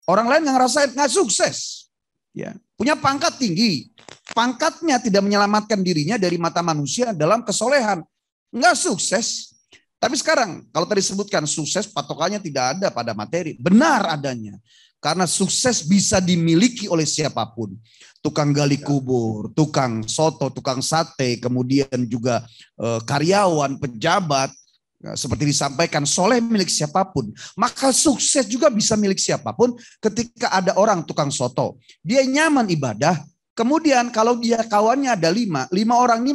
orang lain yang ngerasain nggak sukses. Ya, punya pangkat tinggi, Pangkatnya tidak menyelamatkan dirinya dari mata manusia dalam kesolehan. Enggak sukses. Tapi sekarang kalau tadi sebutkan sukses patokannya tidak ada pada materi. Benar adanya. Karena sukses bisa dimiliki oleh siapapun. Tukang gali ya. kubur, tukang soto, tukang sate, kemudian juga e, karyawan, pejabat, nah, seperti disampaikan soleh milik siapapun maka sukses juga bisa milik siapapun ketika ada orang tukang soto dia nyaman ibadah Kemudian kalau dia kawannya ada lima, lima orang ini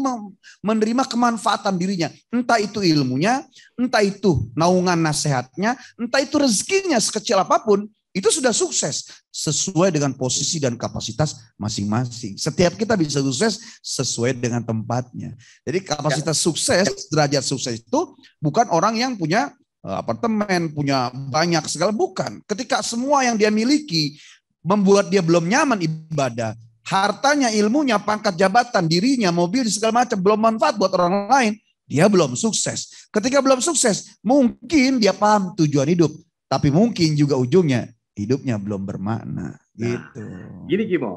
menerima kemanfaatan dirinya. Entah itu ilmunya, entah itu naungan nasihatnya, entah itu rezekinya sekecil apapun, itu sudah sukses sesuai dengan posisi dan kapasitas masing-masing. Setiap kita bisa sukses sesuai dengan tempatnya. Jadi kapasitas sukses, derajat sukses itu bukan orang yang punya eh, apartemen, punya banyak segala bukan. Ketika semua yang dia miliki membuat dia belum nyaman ibadah, hartanya, ilmunya, pangkat jabatan, dirinya, mobil, segala macam belum manfaat buat orang lain, dia belum sukses. Ketika belum sukses, mungkin dia paham tujuan hidup, tapi mungkin juga ujungnya hidupnya belum bermakna. Nah, gitu. Nah, gini Kimo,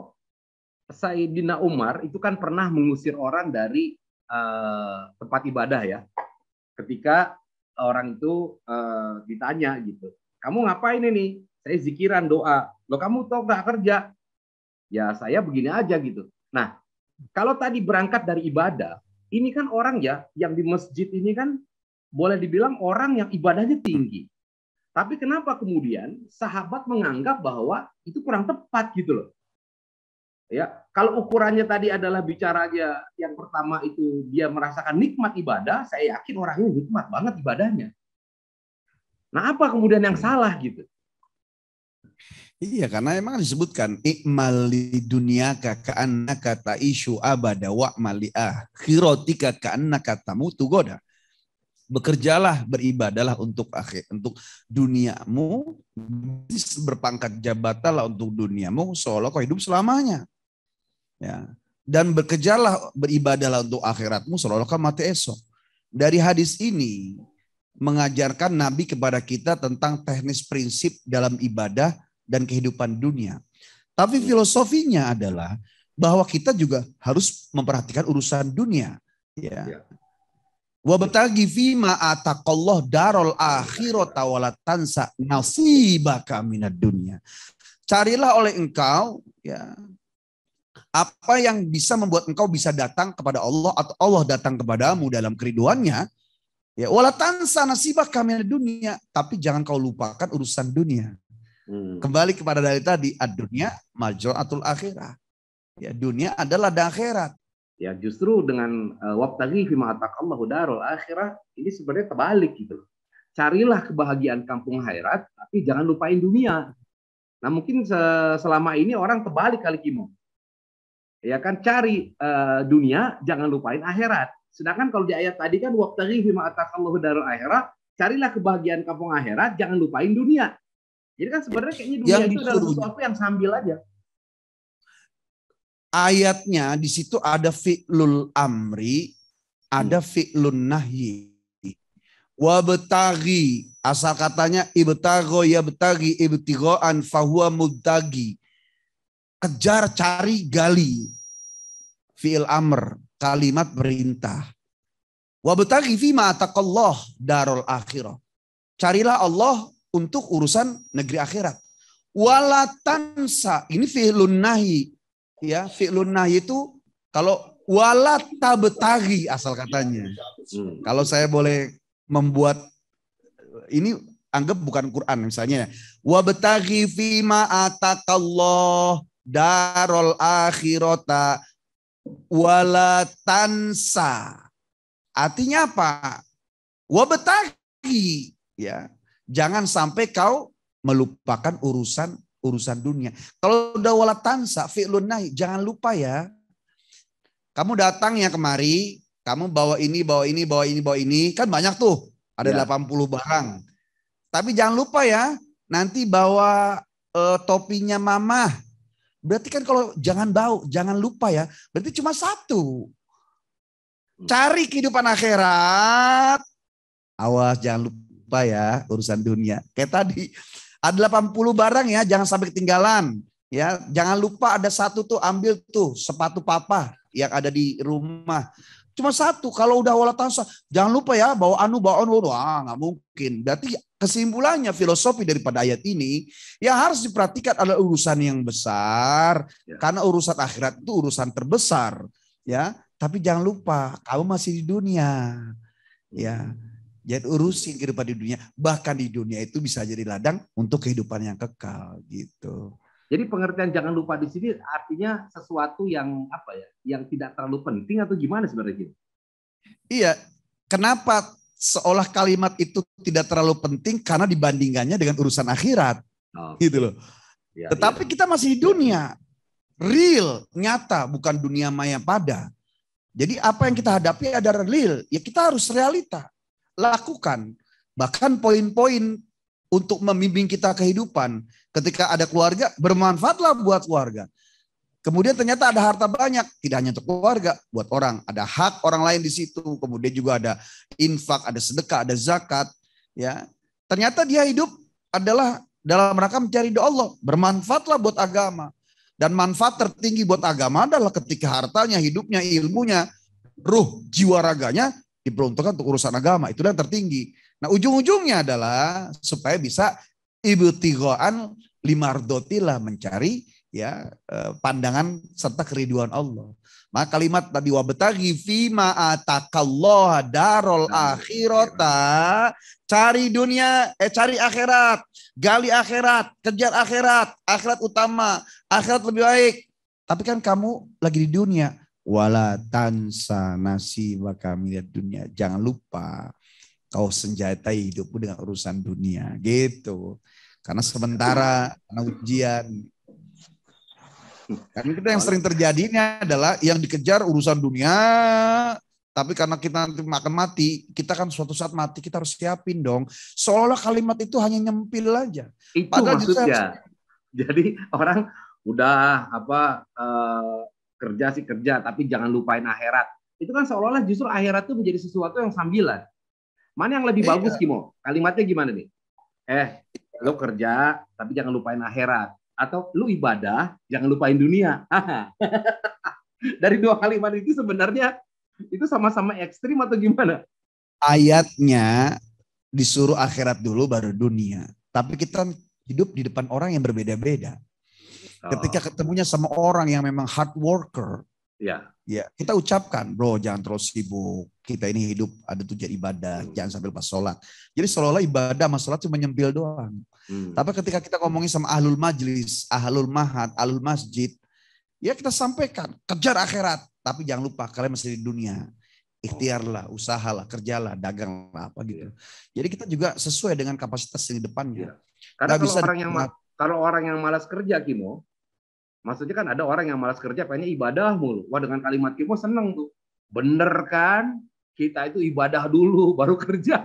Saidina Umar itu kan pernah mengusir orang dari uh, tempat ibadah ya. Ketika orang itu uh, ditanya gitu, kamu ngapain ini? Saya zikiran doa. Loh kamu tau gak kerja? ya saya begini aja gitu. Nah, kalau tadi berangkat dari ibadah, ini kan orang ya yang di masjid ini kan boleh dibilang orang yang ibadahnya tinggi. Tapi kenapa kemudian sahabat menganggap bahwa itu kurang tepat gitu loh. Ya, kalau ukurannya tadi adalah bicaranya yang pertama itu dia merasakan nikmat ibadah, saya yakin orangnya nikmat banget ibadahnya. Nah, apa kemudian yang salah gitu? Iya, karena emang disebutkan ikmali dunia dunyaka kata taishu abada mali'ah li akhiratika kata mutu goda. Bekerjalah, beribadalah untuk akhir, untuk duniamu, berpangkat jabatanlah untuk duniamu seolah kau hidup selamanya. Ya. Dan bekerjalah, beribadalah untuk akhiratmu seolah kau mati esok. Dari hadis ini mengajarkan Nabi kepada kita tentang teknis prinsip dalam ibadah dan kehidupan dunia. Tapi filosofinya adalah bahwa kita juga harus memperhatikan urusan dunia. Ya. ya. Wa fima ataqallah darul akhirata wala tansa nasibaka minad dunia. Carilah oleh engkau ya apa yang bisa membuat engkau bisa datang kepada Allah atau Allah datang kepadamu dalam keriduannya ya wala tansa nasibaka minad dunia, tapi jangan kau lupakan urusan dunia Hmm. Kembali kepada dari tadi, dunia atul akhirah. Ya, dunia adalah dan akhirat. Ya, justru dengan waktagi eh, wabtaghi fi Allahu darul akhirah ini sebenarnya terbalik gitu. Carilah kebahagiaan kampung akhirat, tapi jangan lupain dunia. Nah, mungkin selama ini orang terbalik kali Kimo. Ya kan cari uh, dunia, jangan lupain akhirat. Sedangkan kalau di ayat tadi kan wabtaghi fi Allahu darul akhirah, carilah kebahagiaan kampung akhirat, jangan lupain dunia. Jadi kan sebenarnya kayaknya dunia yang itu disuruh. adalah sesuatu yang sambil aja. Ayatnya di situ ada fi'lul amri, ada hmm. fi'lun nahyi. betagi, asal katanya ibtago ya betagi ibtigoan fahuwa mudagi. Kejar, cari, gali. Fi'il amr, kalimat perintah. betagi fima ataqallah darul akhirah. Carilah Allah untuk urusan negeri akhirat. Walatansa, ini fi'lun nahi. Ya, fi'lun nahi itu kalau wala tabtaghi asal katanya. Hmm. Kalau saya boleh membuat ini anggap bukan Quran misalnya. Wabtaghi fima atakallah darol akhirota wala tansa. Artinya apa? Wabtaghi ya. Jangan sampai kau melupakan urusan urusan dunia. Kalau udah wala tansa fi'lun nahi, jangan lupa ya. Kamu datang ya kemari, kamu bawa ini, bawa ini, bawa ini, bawa ini. Kan banyak tuh, ada ya. 80 barang. Tapi jangan lupa ya, nanti bawa uh, topinya mama. Berarti kan kalau jangan bau, jangan lupa ya. Berarti cuma satu. Hmm. Cari kehidupan akhirat. Awas jangan lupa lupa ya urusan dunia. Kayak tadi ada 80 barang ya, jangan sampai ketinggalan. Ya, jangan lupa ada satu tuh ambil tuh sepatu papa yang ada di rumah. Cuma satu, kalau udah wala tansa, jangan lupa ya bawa anu, bawa anu, wah nggak mungkin. Berarti kesimpulannya filosofi daripada ayat ini, ya harus diperhatikan adalah urusan yang besar, ya. karena urusan akhirat itu urusan terbesar. ya. Tapi jangan lupa, kamu masih di dunia. Ya, jadi urusin kehidupan di dunia. Bahkan di dunia itu bisa jadi ladang untuk kehidupan yang kekal gitu. Jadi pengertian jangan lupa di sini artinya sesuatu yang apa ya, yang tidak terlalu penting atau gimana sebenarnya? Iya, kenapa seolah kalimat itu tidak terlalu penting karena dibandingkannya dengan urusan akhirat, oh. gitu loh. Ya, Tetapi ya. kita masih di iya. dunia, real, nyata, bukan dunia maya pada. Jadi apa yang kita hadapi adalah real. Ya kita harus realita lakukan. Bahkan poin-poin untuk membimbing kita kehidupan. Ketika ada keluarga, bermanfaatlah buat keluarga. Kemudian ternyata ada harta banyak, tidak hanya untuk keluarga, buat orang. Ada hak orang lain di situ, kemudian juga ada infak, ada sedekah, ada zakat. Ya, Ternyata dia hidup adalah dalam rangka mencari doa Allah. Bermanfaatlah buat agama. Dan manfaat tertinggi buat agama adalah ketika hartanya, hidupnya, ilmunya, ruh, jiwa raganya diperuntukkan untuk urusan agama. Itu yang tertinggi. Nah ujung-ujungnya adalah supaya bisa ibu tigoan limardotilah mencari ya eh, pandangan serta keriduan Allah. Maka kalimat tadi wabetagi fima atakallah darol nah, iya, akhirota. Cari dunia, eh cari akhirat. Gali akhirat, kejar akhirat. Akhirat utama, akhirat lebih baik. Tapi kan kamu lagi di dunia wala tansa nasibaka minat dunia. Jangan lupa kau senjatai hidupmu dengan urusan dunia. Gitu. Karena sementara, karena ujian. Kan kita yang sering terjadi ini adalah yang dikejar urusan dunia, tapi karena kita nanti makan mati, kita kan suatu saat mati kita harus siapin dong. Seolah kalimat itu hanya nyempil aja. Itu Padahal maksudnya. Jadi orang udah apa uh, kerja sih kerja, tapi jangan lupain akhirat. Itu kan seolah-olah justru akhirat itu menjadi sesuatu yang sambilan. Mana yang lebih iya. bagus, Kimo? Kalimatnya gimana nih? Eh, lo kerja, tapi jangan lupain akhirat. Atau lo ibadah, jangan lupain dunia. <laughs> Dari dua kalimat itu sebenarnya itu sama-sama ekstrim atau gimana? Ayatnya disuruh akhirat dulu baru dunia. Tapi kita hidup di depan orang yang berbeda-beda. Ketika oh. ketemunya sama orang yang memang hard worker, ya. ya kita ucapkan, bro jangan terus sibuk. Kita ini hidup ada tujuan ibadah, hmm. jangan sambil pas sholat. Jadi seolah-olah ibadah sama sholat cuma nyempil doang. Hmm. Tapi ketika kita ngomongin sama ahlul majlis, ahlul mahat, ahlul masjid, ya kita sampaikan, kejar akhirat. Tapi jangan lupa, kalian masih di dunia ikhtiarlah, oh. usahalah, kerjalah, daganglah apa gitu. Ya. Jadi kita juga sesuai dengan kapasitas di depannya. Yeah. Karena kalau bisa orang yang kalau orang yang malas kerja Kimo, Maksudnya kan ada orang yang malas kerja pengennya ibadah mulu. Wah dengan kalimat kimo seneng tuh. Bener kan? Kita itu ibadah dulu <laughs> baru kerja.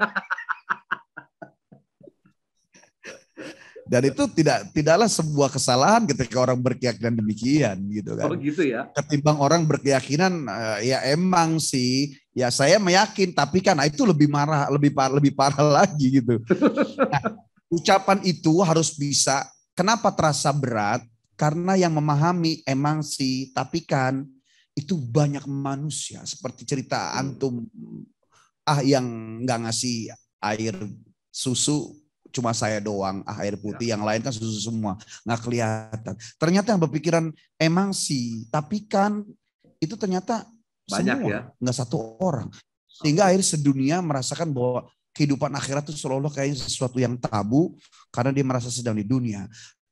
Dan itu tidak tidaklah sebuah kesalahan ketika orang berkeyakinan demikian gitu kan. Oh gitu ya. Ketimbang orang berkeyakinan eh, ya emang sih ya saya meyakin tapi kan ah, itu lebih marah lebih parah lebih parah <laughs> lagi gitu. Nah, ucapan itu harus bisa kenapa terasa berat karena yang memahami emang si tapi kan itu banyak manusia. Seperti cerita hmm. antum ah yang nggak ngasih air susu cuma saya doang ah air putih ya. yang lain kan susu semua nggak kelihatan ternyata yang berpikiran emang sih tapi kan itu ternyata banyak semua, ya nggak satu orang sehingga akhir sedunia merasakan bahwa kehidupan akhirat itu seolah-olah kayak sesuatu yang tabu karena dia merasa sedang di dunia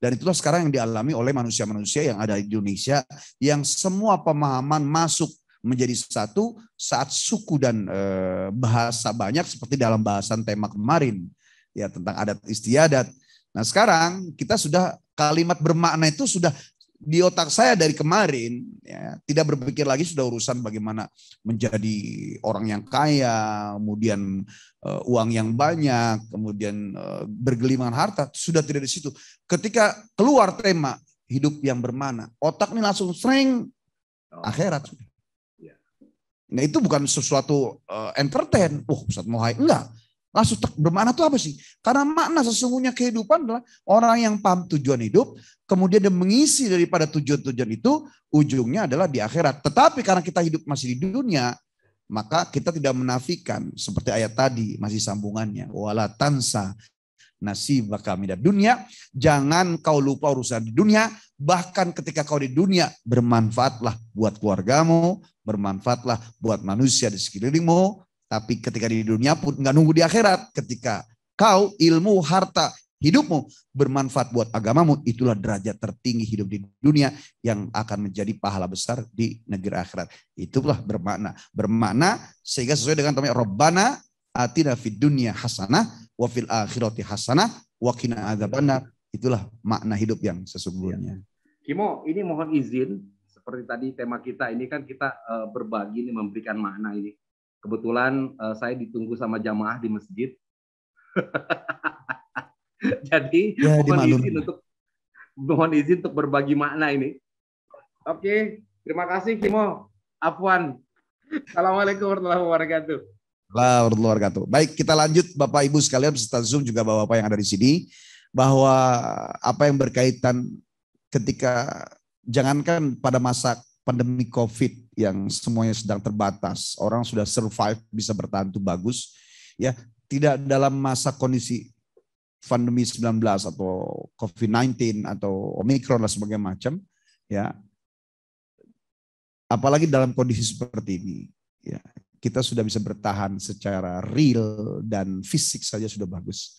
dan itulah sekarang yang dialami oleh manusia-manusia yang ada di Indonesia yang semua pemahaman masuk menjadi satu saat suku dan e, bahasa banyak seperti dalam bahasan tema kemarin ya tentang adat istiadat. Nah, sekarang kita sudah kalimat bermakna itu sudah di otak saya dari kemarin ya, tidak berpikir lagi sudah urusan bagaimana menjadi orang yang kaya, kemudian uh, uang yang banyak, kemudian uh, eh, bergelimangan harta sudah tidak di situ. Ketika keluar tema hidup yang bermana, otak ini langsung sering oh. akhirat sudah. Iya. Nah itu bukan sesuatu eh, uh, entertain. Wah, oh, Ustaz Mohai enggak. Langsung bermakna itu apa sih? Karena makna sesungguhnya kehidupan adalah orang yang paham tujuan hidup, kemudian dia mengisi daripada tujuan-tujuan itu, ujungnya adalah di akhirat. Tetapi karena kita hidup masih di dunia, maka kita tidak menafikan seperti ayat tadi masih sambungannya wala tansa nasib kami dari dunia jangan kau lupa urusan di dunia bahkan ketika kau di dunia bermanfaatlah buat keluargamu bermanfaatlah buat manusia di sekelilingmu tapi ketika di dunia pun nggak nunggu di akhirat ketika kau ilmu harta hidupmu bermanfaat buat agamamu, itulah derajat tertinggi hidup di dunia yang akan menjadi pahala besar di negeri akhirat. Itulah bermakna. Bermakna sehingga sesuai dengan namanya Rabbana atina fid dunia hasanah wa fil akhirati hasanah wa qina adzabannar. Itulah makna hidup yang sesungguhnya. Ya. Kimo, ini mohon izin seperti tadi tema kita ini kan kita eh, berbagi ini memberikan makna ini. Kebetulan eh, saya ditunggu sama jamaah di masjid. <laughs> <laughs> Jadi ya, mohon izin untuk mohon izin untuk berbagi makna ini. Oke, terima kasih Kimo. Afwan. Assalamualaikum warahmatullahi wabarakatuh. Warahmatullahi wabarakatuh. Baik, kita lanjut Bapak Ibu sekalian peserta Zoom juga Bapak-bapak yang ada di sini bahwa apa yang berkaitan ketika jangankan pada masa pandemi Covid yang semuanya sedang terbatas, orang sudah survive bisa bertahan itu bagus ya, tidak dalam masa kondisi pandemi 19 atau COVID-19 atau Omicron dan sebagainya macam ya. Apalagi dalam kondisi seperti ini ya. Kita sudah bisa bertahan secara real dan fisik saja sudah bagus.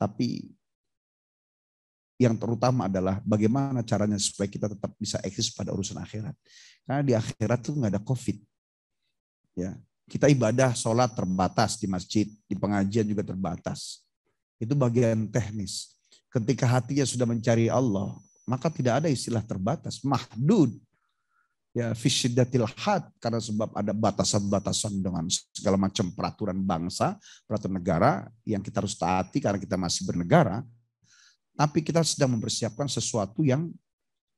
Tapi yang terutama adalah bagaimana caranya supaya kita tetap bisa eksis pada urusan akhirat. Karena di akhirat tuh nggak ada COVID. Ya, kita ibadah sholat terbatas di masjid, di pengajian juga terbatas. Itu bagian teknis. Ketika hatinya sudah mencari Allah, maka tidak ada istilah terbatas. Mahdud. Ya, fisidatil had. Karena sebab ada batasan-batasan dengan segala macam peraturan bangsa, peraturan negara yang kita harus taati karena kita masih bernegara. Tapi kita sedang mempersiapkan sesuatu yang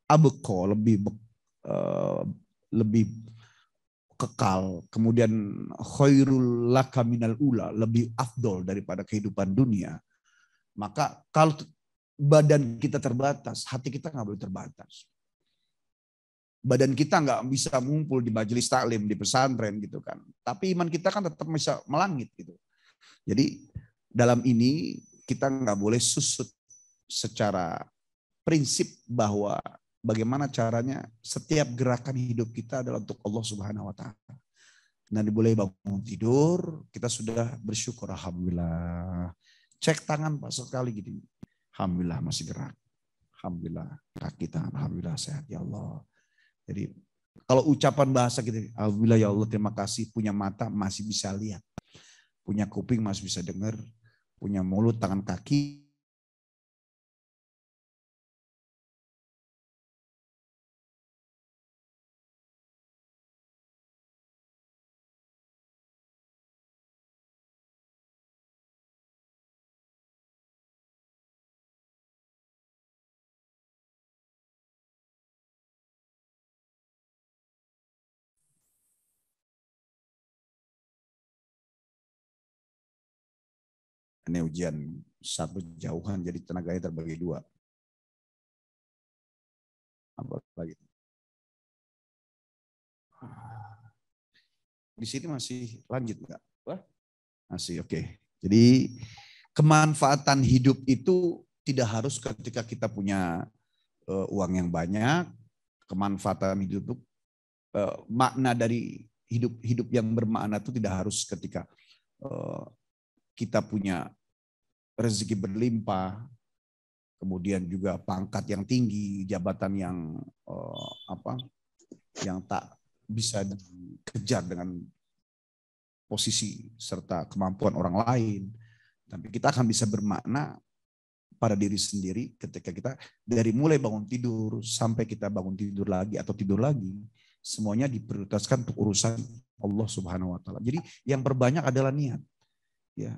abeko, lebih uh, lebih kekal. Kemudian khairul laka minal ula, lebih afdol daripada kehidupan dunia. Maka kalau badan kita terbatas, hati kita nggak boleh terbatas. Badan kita nggak bisa mumpul di majelis taklim, di pesantren gitu kan. Tapi iman kita kan tetap bisa melangit gitu. Jadi dalam ini kita nggak boleh susut secara prinsip bahwa bagaimana caranya setiap gerakan hidup kita adalah untuk Allah Subhanahu wa taala. Nah, boleh bangun tidur, kita sudah bersyukur alhamdulillah Cek tangan Pak sekali gini. Alhamdulillah masih gerak. Alhamdulillah kaki tangan. Alhamdulillah sehat ya Allah. Jadi kalau ucapan bahasa gitu. Alhamdulillah ya Allah terima kasih. Punya mata masih bisa lihat. Punya kuping masih bisa dengar. Punya mulut tangan kaki ini ujian satu jauhan jadi tenaganya terbagi dua. Apa lagi? Di sini masih lanjut nggak? Wah, masih oke. Okay. Jadi kemanfaatan hidup itu tidak harus ketika kita punya uh, uang yang banyak. Kemanfaatan hidup itu uh, makna dari hidup hidup yang bermakna itu tidak harus ketika uh, kita punya rezeki berlimpah, kemudian juga pangkat yang tinggi, jabatan yang eh, apa, yang tak bisa dikejar dengan posisi serta kemampuan orang lain. Tapi kita akan bisa bermakna pada diri sendiri ketika kita dari mulai bangun tidur sampai kita bangun tidur lagi atau tidur lagi, semuanya diprioritaskan untuk urusan Allah Subhanahu wa taala. Jadi yang berbanyak adalah niat. Ya,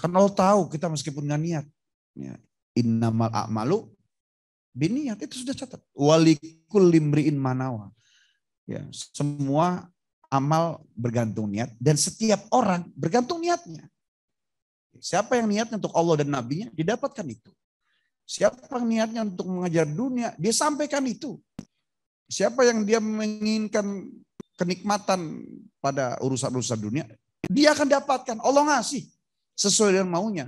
karena Allah tahu kita meskipun nggak niat. Ya. Innamal a'malu biniat itu sudah catat. Walikul limriin manawa. Ya, semua amal bergantung niat dan setiap orang bergantung niatnya. Siapa yang niatnya untuk Allah dan Nabi-nya didapatkan itu. Siapa yang niatnya untuk mengajar dunia, dia sampaikan itu. Siapa yang dia menginginkan kenikmatan pada urusan-urusan dunia, dia akan dapatkan. Allah ngasih sesuai dengan maunya.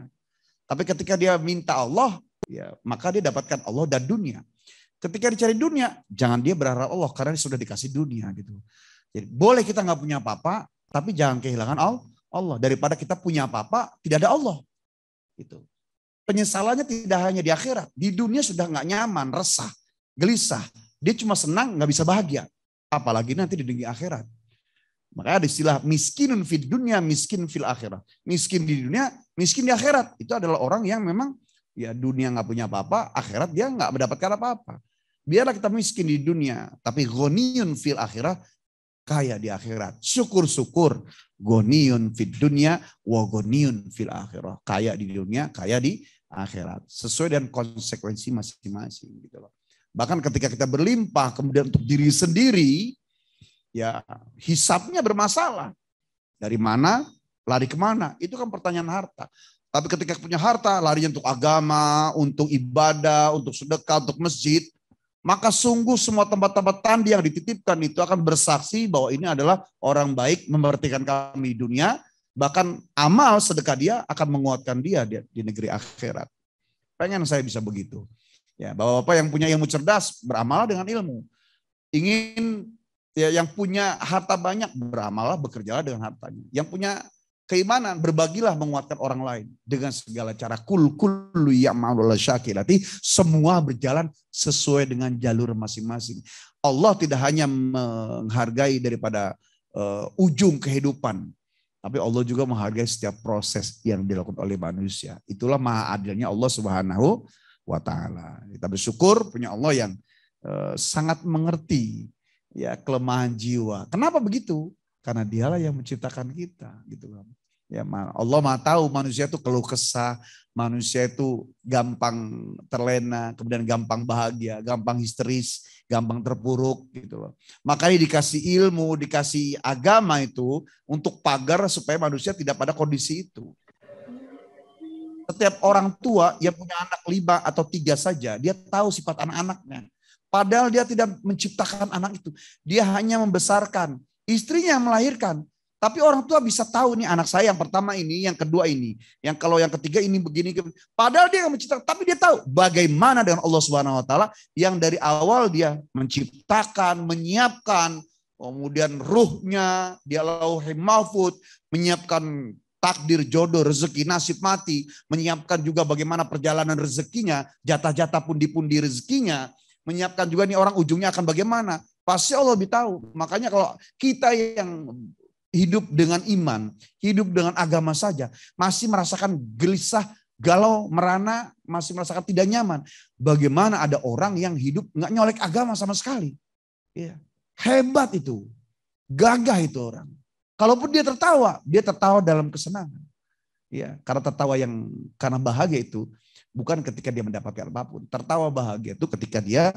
Tapi ketika dia minta Allah, ya, maka dia dapatkan Allah dan dunia. Ketika dicari dunia, jangan dia berharap Allah karena dia sudah dikasih dunia gitu. Jadi boleh kita nggak punya apa-apa, tapi jangan kehilangan Allah. Daripada kita punya apa-apa, tidak ada Allah. Itu. Penyesalannya tidak hanya di akhirat, di dunia sudah nggak nyaman, resah, gelisah. Dia cuma senang nggak bisa bahagia, apalagi nanti di dunia akhirat. Makanya ada istilah miskinun fid dunia, miskin fil akhirat. Miskin di dunia, miskin di akhirat. Itu adalah orang yang memang ya dunia nggak punya apa-apa, akhirat dia nggak mendapatkan apa-apa. Biarlah kita miskin di dunia, tapi goniun fil akhirat, kaya di akhirat. Syukur-syukur goniun fid dunia wa goniun fil akhirat Kaya di dunia, kaya di akhirat. Sesuai dengan konsekuensi masing-masing gitu loh. Bahkan ketika kita berlimpah kemudian untuk diri sendiri, ya hisapnya bermasalah. Dari mana, lari kemana? Itu kan pertanyaan harta. Tapi ketika punya harta, larinya untuk agama, untuk ibadah, untuk sedekah, untuk masjid, maka sungguh semua tempat-tempat tandi yang dititipkan itu akan bersaksi bahwa ini adalah orang baik memperhatikan kami dunia, bahkan amal sedekah dia akan menguatkan dia di, negeri akhirat. Pengen saya bisa begitu. Ya, Bapak-bapak yang punya ilmu cerdas, beramal dengan ilmu. Ingin Ya, yang punya harta banyak beramalah bekerjalah dengan hartanya. Yang punya keimanan berbagilah menguatkan orang lain dengan segala cara kul kullu ya'malu nanti semua berjalan sesuai dengan jalur masing-masing. Allah tidak hanya menghargai daripada uh, ujung kehidupan tapi Allah juga menghargai setiap proses yang dilakukan oleh manusia. Itulah maha adilnya Allah Subhanahu wa taala. Kita bersyukur punya Allah yang eh, sangat mengerti ya kelemahan jiwa. Kenapa begitu? Karena dialah yang menciptakan kita gitu kan. Ya Allah mah tahu manusia itu keluh kesah, manusia itu gampang terlena, kemudian gampang bahagia, gampang histeris, gampang terpuruk gitu loh. Makanya dikasih ilmu, dikasih agama itu untuk pagar supaya manusia tidak pada kondisi itu. Setiap orang tua yang punya anak lima atau tiga saja, dia tahu sifat anak-anaknya. Padahal dia tidak menciptakan anak itu. Dia hanya membesarkan. Istrinya yang melahirkan. Tapi orang tua bisa tahu nih anak saya yang pertama ini, yang kedua ini, yang kalau yang ketiga ini begini. Padahal dia yang menciptakan, tapi dia tahu bagaimana dengan Allah Subhanahu wa taala yang dari awal dia menciptakan, menyiapkan, kemudian ruhnya, dia lauhi mahfud, menyiapkan takdir jodoh, rezeki, nasib mati, menyiapkan juga bagaimana perjalanan rezekinya, jatah-jatah pun pundi rezekinya, menyiapkan juga nih orang ujungnya akan bagaimana. Pasti Allah lebih tahu. Makanya kalau kita yang hidup dengan iman, hidup dengan agama saja, masih merasakan gelisah, galau, merana, masih merasakan tidak nyaman. Bagaimana ada orang yang hidup nggak nyolek agama sama sekali? Ya. Hebat itu, gagah itu orang. Kalaupun dia tertawa, dia tertawa dalam kesenangan. Ya, karena tertawa yang karena bahagia itu bukan ketika dia mendapatkan apapun. Tertawa bahagia itu ketika dia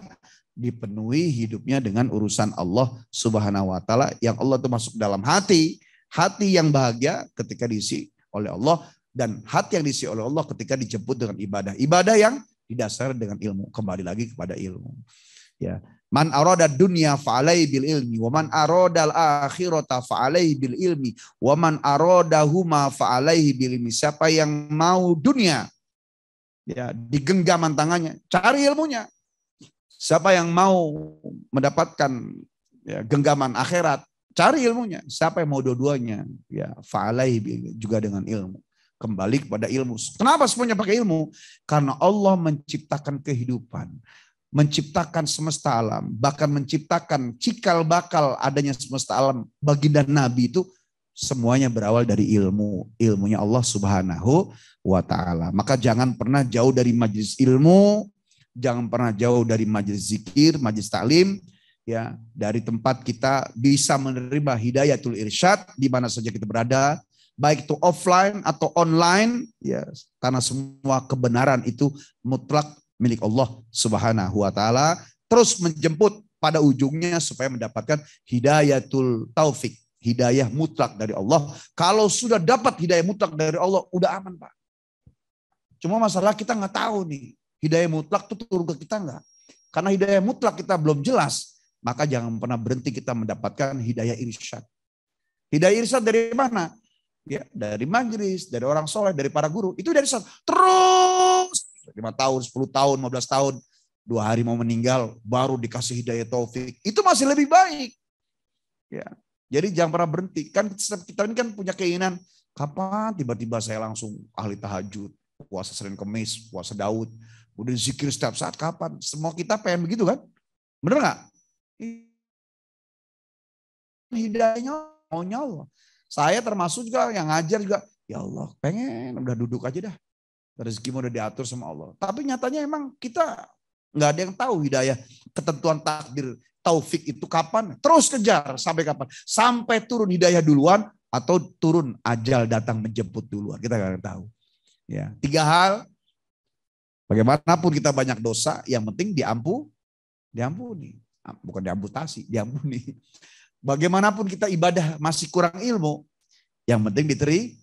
dipenuhi hidupnya dengan urusan Allah Subhanahu wa taala yang Allah itu masuk dalam hati. Hati yang bahagia ketika diisi oleh Allah dan hati yang diisi oleh Allah ketika dijemput dengan ibadah. Ibadah yang didasari dengan ilmu, kembali lagi kepada ilmu. Ya, Man arada dunya fa'alai bil ilmi wa man arada al akhirata fa'alai bil ilmi wa man arada huma fa'alai bil ilmi. Siapa yang mau dunia ya di genggaman tangannya, cari ilmunya. Siapa yang mau mendapatkan ya, genggaman akhirat, cari ilmunya. Siapa yang mau dua-duanya, ya fa'alai juga dengan ilmu kembali kepada ilmu. Kenapa semuanya pakai ilmu? Karena Allah menciptakan kehidupan menciptakan semesta alam, bahkan menciptakan cikal bakal adanya semesta alam bagi dan nabi itu semuanya berawal dari ilmu, ilmunya Allah Subhanahu wa taala. Maka jangan pernah jauh dari majlis ilmu, jangan pernah jauh dari majlis zikir, majlis taklim ya, dari tempat kita bisa menerima hidayatul irsyad di mana saja kita berada, baik itu offline atau online ya, karena semua kebenaran itu mutlak milik Allah Subhanahu wa taala terus menjemput pada ujungnya supaya mendapatkan hidayatul taufik, hidayah mutlak dari Allah. Kalau sudah dapat hidayah mutlak dari Allah, udah aman, Pak. Cuma masalah kita nggak tahu nih, hidayah mutlak itu turun ke kita nggak? Karena hidayah mutlak kita belum jelas, maka jangan pernah berhenti kita mendapatkan hidayah irsyad. Hidayah irsyad dari mana? Ya, dari majelis, dari orang soleh, dari para guru. Itu dari terus lima tahun, 10 tahun, 15 tahun, dua hari mau meninggal, baru dikasih hidayah taufik. Itu masih lebih baik. Ya. Jadi jangan pernah berhenti. Kan kita ini kan punya keinginan, kapan tiba-tiba saya langsung ahli tahajud, puasa Senin Kemis, puasa Daud, udah zikir setiap saat kapan? Semua kita pengen begitu kan? Bener nggak? Hidayahnya maunya Allah. Saya termasuk juga yang ngajar juga, ya Allah pengen udah duduk aja dah. Rezekimu udah diatur sama Allah. Tapi nyatanya emang kita nggak ada yang tahu hidayah, ketentuan takdir, taufik itu kapan. Terus kejar sampai kapan. Sampai turun hidayah duluan atau turun ajal datang menjemput duluan. Kita nggak tahu. Ya, tiga hal. Bagaimanapun kita banyak dosa, yang penting diampu, diampuni. Ah, bukan diamputasi, diampuni. Bagaimanapun kita ibadah masih kurang ilmu, yang penting diterima,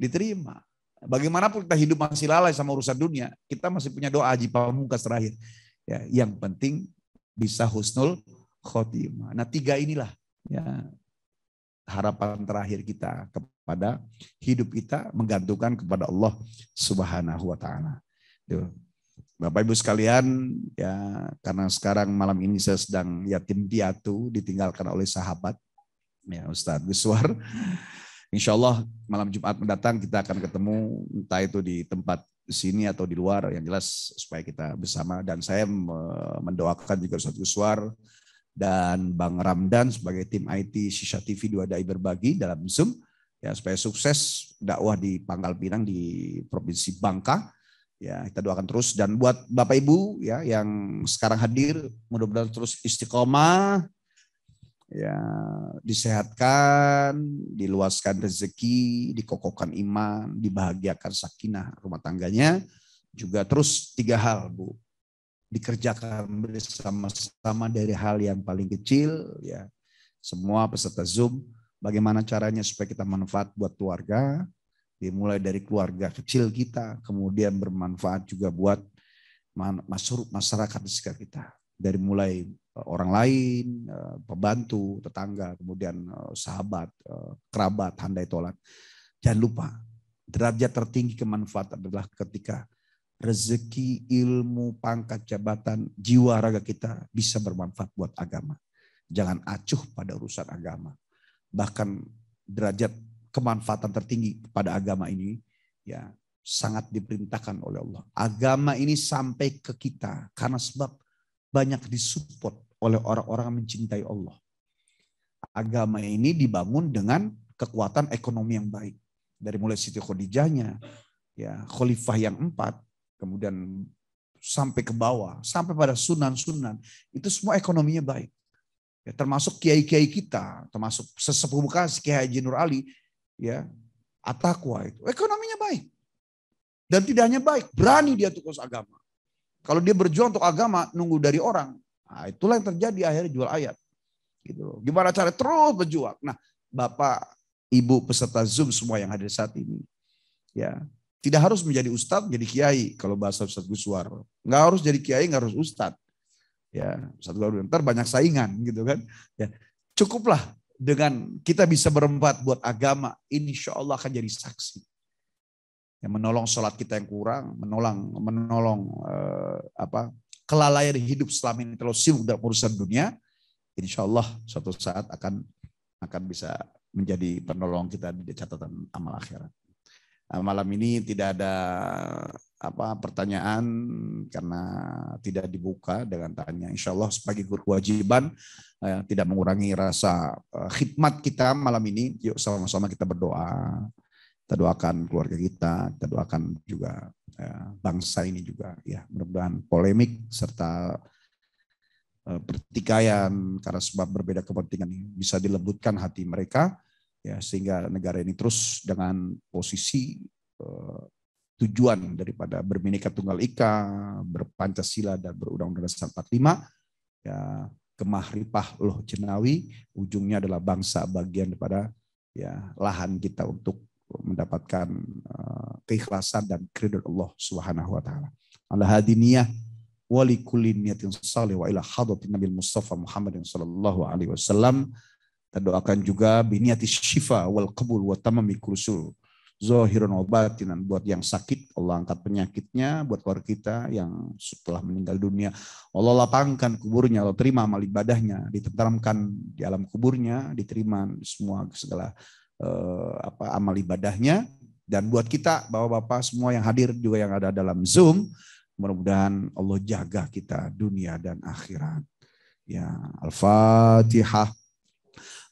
diterima. Bagaimanapun kita hidup masih lalai sama urusan dunia, kita masih punya doa Haji Pamungkas terakhir. Ya, yang penting bisa husnul khotimah. Nah tiga inilah ya harapan terakhir kita kepada hidup kita menggantungkan kepada Allah Subhanahu wa taala. Bapak Ibu sekalian, ya karena sekarang malam ini saya sedang yatim piatu ditinggalkan oleh sahabat ya Ustadz Guswar. Insya Allah malam Jumat mendatang kita akan ketemu entah itu di tempat sini atau di luar yang jelas supaya kita bersama dan saya mendoakan juga satu suara dan Bang Ramdan sebagai tim IT Sisa TV dua dai berbagi dalam Zoom ya supaya sukses dakwah di Pangkal Pinang di Provinsi Bangka ya kita doakan terus dan buat Bapak Ibu ya yang sekarang hadir mudah-mudahan terus istiqomah ya disehatkan, diluaskan rezeki, dikokokkan iman, dibahagiakan sakinah rumah tangganya. Juga terus tiga hal, Bu. Dikerjakan bersama-sama dari hal yang paling kecil ya. Semua peserta Zoom bagaimana caranya supaya kita manfaat buat keluarga, dimulai dari keluarga kecil kita, kemudian bermanfaat juga buat masyarakat di sekitar kita. Dari mulai Eh, orang lain, eh, pembantu, tetangga, kemudian eh, sahabat, kerabat, handai tolan. Jangan lupa, derajat tertinggi kemanfaatan adalah ketika rezeki, ilmu, pangkat, jabatan, jiwa, raga kita bisa bermanfaat buat agama. Jangan acuh pada urusan agama. Bahkan derajat kemanfaatan tertinggi pada agama ini ya sangat diperintahkan oleh Allah. Agama ini sampai ke kita karena sebab banyak disupport oleh orang-orang yang mencintai Allah. Agama ini dibangun dengan kekuatan ekonomi yang baik. Dari mulai Siti Khadijahnya, ya, khalifah yang empat, kemudian sampai ke bawah, sampai pada sunan-sunan, itu semua ekonominya baik. Ya, termasuk kiai-kiai kita, termasuk sesepuh bekas Kiai Haji Nur Ali, ya, atakwa itu, ekonominya baik. Dan tidak hanya baik, berani dia tukus agama. Kalau dia berjuang untuk agama, nunggu dari orang, Nah, itulah yang terjadi akhirnya jual ayat. Gitu Gimana cara terus berjuang? Nah, Bapak, Ibu peserta Zoom semua yang hadir saat ini. Ya, tidak harus menjadi ustadz, jadi kiai kalau bahasa Ustadz Guswar. Nggak harus jadi kiai, nggak harus ustadz. Ya, satu kali ntar banyak saingan gitu kan. Ya, cukuplah dengan kita bisa berempat buat agama, insya Allah akan jadi saksi. Ya, menolong sholat kita yang kurang, menolong menolong eh, apa kelalaian hidup selama ini terlalu sibuk dalam urusan dunia, insya Allah suatu saat akan akan bisa menjadi penolong kita di catatan amal akhirat. Nah, malam ini tidak ada apa pertanyaan karena tidak dibuka dengan tanya. Insya Allah sebagai kewajiban eh, tidak mengurangi rasa eh, khidmat kita malam ini. Yuk sama-sama kita berdoa. Kita doakan keluarga kita, kita doakan juga ya, bangsa ini juga ya mudah-mudahan polemik serta eh, pertikaian karena sebab berbeda kepentingan ini bisa dilembutkan hati mereka ya sehingga negara ini terus dengan posisi eh, tujuan daripada berminyak tunggal ika, berpancasila dan berundang-undang dasar 45 ya kemahripah loh jenawi ujungnya adalah bangsa bagian daripada ya lahan kita untuk mendapatkan eh, keikhlasan dan kredit Allah Subhanahu wa taala. Ala hadiniyah wa li kulli niyatin salih wa ila hadratin Nabi Mustafa Muhammadin sallallahu alaihi wasallam. Dan doakan juga biniyati syifa wal qabul wa tamami kursul. wa batinan buat yang sakit Allah angkat penyakitnya buat keluarga kita yang setelah meninggal dunia Allah lapangkan kuburnya Allah terima amal ibadahnya ditentramkan di alam kuburnya diterima semua segala eh, apa amal ibadahnya dan buat kita Bapak-bapak semua yang hadir juga yang ada dalam Zoom mudah-mudahan Allah jaga kita dunia dan akhirat. Ya, Al-Fatihah.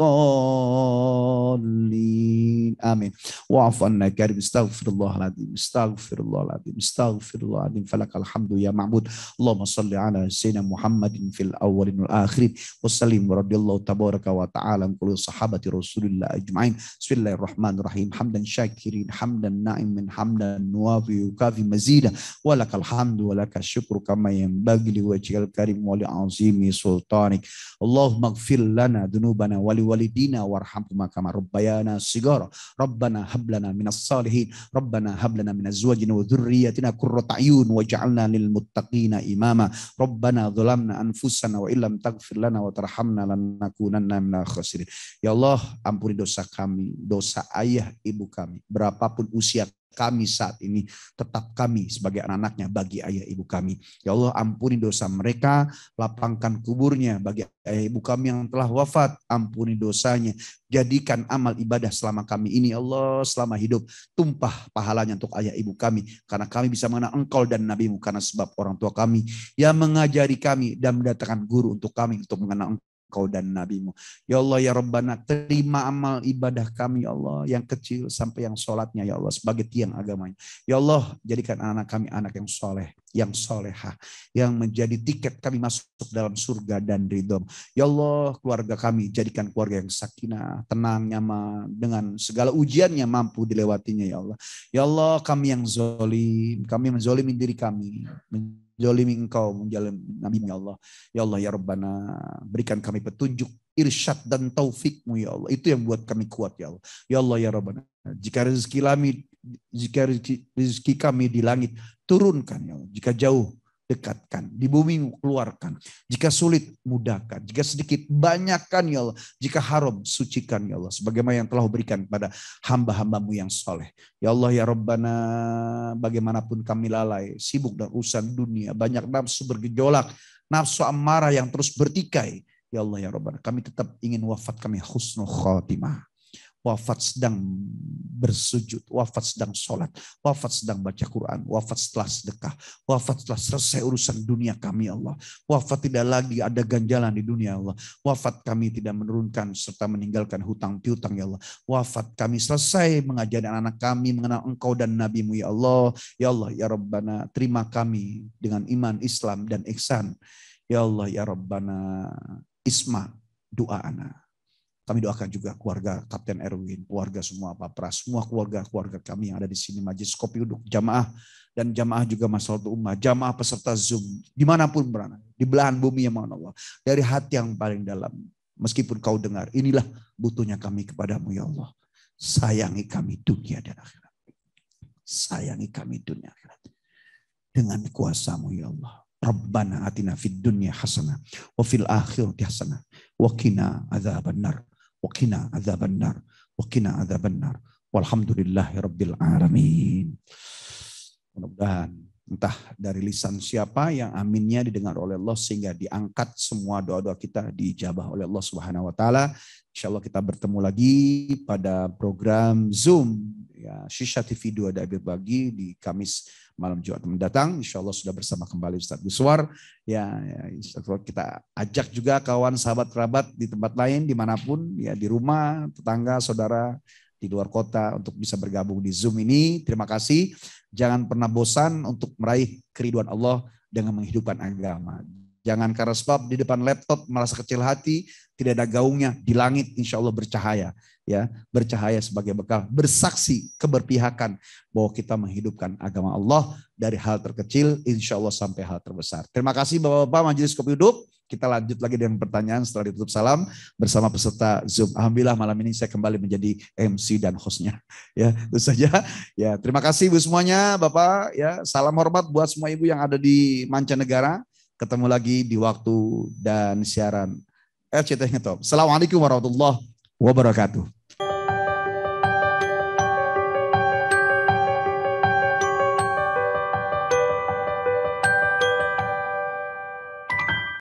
الضالين امين واعف عنا يا كريم استغفر الله العظيم استغفر الله العظيم استغفر الله العظيم فلك الحمد يا معبود اللهم صل على سيدنا محمد في الاول والاخرين وسلم ورضي الله تبارك وتعالى عن كل صحابه رسول الله اجمعين بسم الله الرحمن الرحيم حمدا شاكرين حمدا نائما حمدا نوافي وكافي مزيدا ولك الحمد ولك الشكر كما ينبغي لوجهك الكريم ولعظيم سلطانك اللهم اغفر لنا ذنوبنا ولو walidina warhamhuma kama rabbayana sigara. Rabbana hablana minas salihin. Rabbana hablana min azwajina wa dhurriyyatina qurrata ayun waj'alna lil muttaqina imama. Rabbana dhalamna anfusana wa illam taghfir lana wa tarhamna lanakunanna minal khasirin. Ya Allah, ampuni dosa kami, dosa ayah ibu kami, berapapun usia kami saat ini. Tetap kami sebagai anak-anaknya bagi ayah ibu kami. Ya Allah ampuni dosa mereka, lapangkan kuburnya bagi ayah ibu kami yang telah wafat. Ampuni dosanya. Jadikan amal ibadah selama kami ini ya Allah selama hidup. Tumpah pahalanya untuk ayah ibu kami. Karena kami bisa mengenal engkau dan nabimu. Karena sebab orang tua kami yang mengajari kami dan mendatangkan guru untuk kami untuk mengenal engkau engkau dan nabimu. Ya Allah ya Rabbana terima amal ibadah kami ya Allah yang kecil sampai yang sholatnya ya Allah sebagai tiang agamanya. Ya Allah jadikan anak kami anak yang soleh, yang soleha, yang menjadi tiket kami masuk dalam surga dan ridom, Ya Allah keluarga kami jadikan keluarga yang sakinah, tenang, nyaman dengan segala ujiannya mampu dilewatinya ya Allah. Ya Allah kami yang zolim, kami menzolimi diri kami, Jolimi engkau menjalani nabi ya Allah. Ya Allah ya Rabbana berikan kami petunjuk irsyad dan taufikmu ya Allah. Itu yang buat kami kuat ya Allah. Ya Allah ya Rabbana. Jika rezeki kami jika rezeki kami di langit turunkan ya Allah. Jika jauh dekatkan. Di bumi keluarkan. Jika sulit, mudahkan. Jika sedikit, banyakkan ya Allah. Jika haram, sucikan ya Allah. Sebagaimana yang telah berikan kepada hamba-hambamu yang soleh. Ya Allah ya Rabbana, bagaimanapun kami lalai, sibuk dan urusan dunia. Banyak nafsu bergejolak, nafsu amarah yang terus bertikai. Ya Allah ya Rabbana, kami tetap ingin wafat kami husnul khatimah wafat sedang bersujud, wafat sedang sholat, wafat sedang baca Quran, wafat setelah sedekah, wafat setelah selesai urusan dunia kami Allah, wafat tidak lagi ada ganjalan di dunia Allah, wafat kami tidak menurunkan serta meninggalkan hutang piutang ya Allah, wafat kami selesai mengajari anak-anak kami mengenal Engkau dan Nabimu ya Allah, ya Allah ya Rabbana terima kami dengan iman Islam dan ihsan, ya Allah ya Rabbana isma doa anak. Kami doakan juga keluarga Kapten Erwin, keluarga semua Pak Pras, semua keluarga-keluarga kami yang ada di sini, Majelis Kopi Uduk, jamaah, dan jamaah juga Masyarakat umat, jamaah peserta Zoom, dimanapun berada, di belahan bumi yang mana Allah. Dari hati yang paling dalam, meskipun kau dengar, inilah butuhnya kami kepadamu ya Allah. Sayangi kami dunia dan akhirat. Sayangi kami dunia akhirat. Dengan kuasamu ya Allah. Rabbana atina fid dunya hasanah wa fil akhirati hasanah wa qina nar Wakina azab benar. Wakina azab benar. Walhamdulillahi rabbil alamin. Mudah-mudahan entah dari lisan siapa yang aminnya didengar oleh Allah sehingga diangkat semua doa-doa kita dijabah oleh Allah Subhanahu wa taala. Insyaallah kita bertemu lagi pada program Zoom ya Shisha TV 2 ada berbagi di Kamis malam Jumat mendatang. Insya Allah sudah bersama kembali Ustadz Guswar. Ya, ya Allah kita ajak juga kawan, sahabat, kerabat di tempat lain, dimanapun, ya di rumah, tetangga, saudara, di luar kota untuk bisa bergabung di Zoom ini. Terima kasih. Jangan pernah bosan untuk meraih keriduan Allah dengan menghidupkan agama. Jangan karena sebab di depan laptop merasa kecil hati, tidak ada gaungnya. Di langit insya Allah bercahaya ya bercahaya sebagai bekal, bersaksi keberpihakan bahwa kita menghidupkan agama Allah dari hal terkecil, insya Allah sampai hal terbesar. Terima kasih Bapak-Bapak Majelis Kopi Hidup. Kita lanjut lagi dengan pertanyaan setelah ditutup salam bersama peserta Zoom. Alhamdulillah malam ini saya kembali menjadi MC dan hostnya. <laughs> Ya, itu saja. Ya, terima kasih Ibu semuanya, Bapak. Ya, salam hormat buat semua Ibu yang ada di mancanegara. Ketemu lagi di waktu dan siaran RCTI Ngetop. Assalamualaikum warahmatullahi wabarakatuh.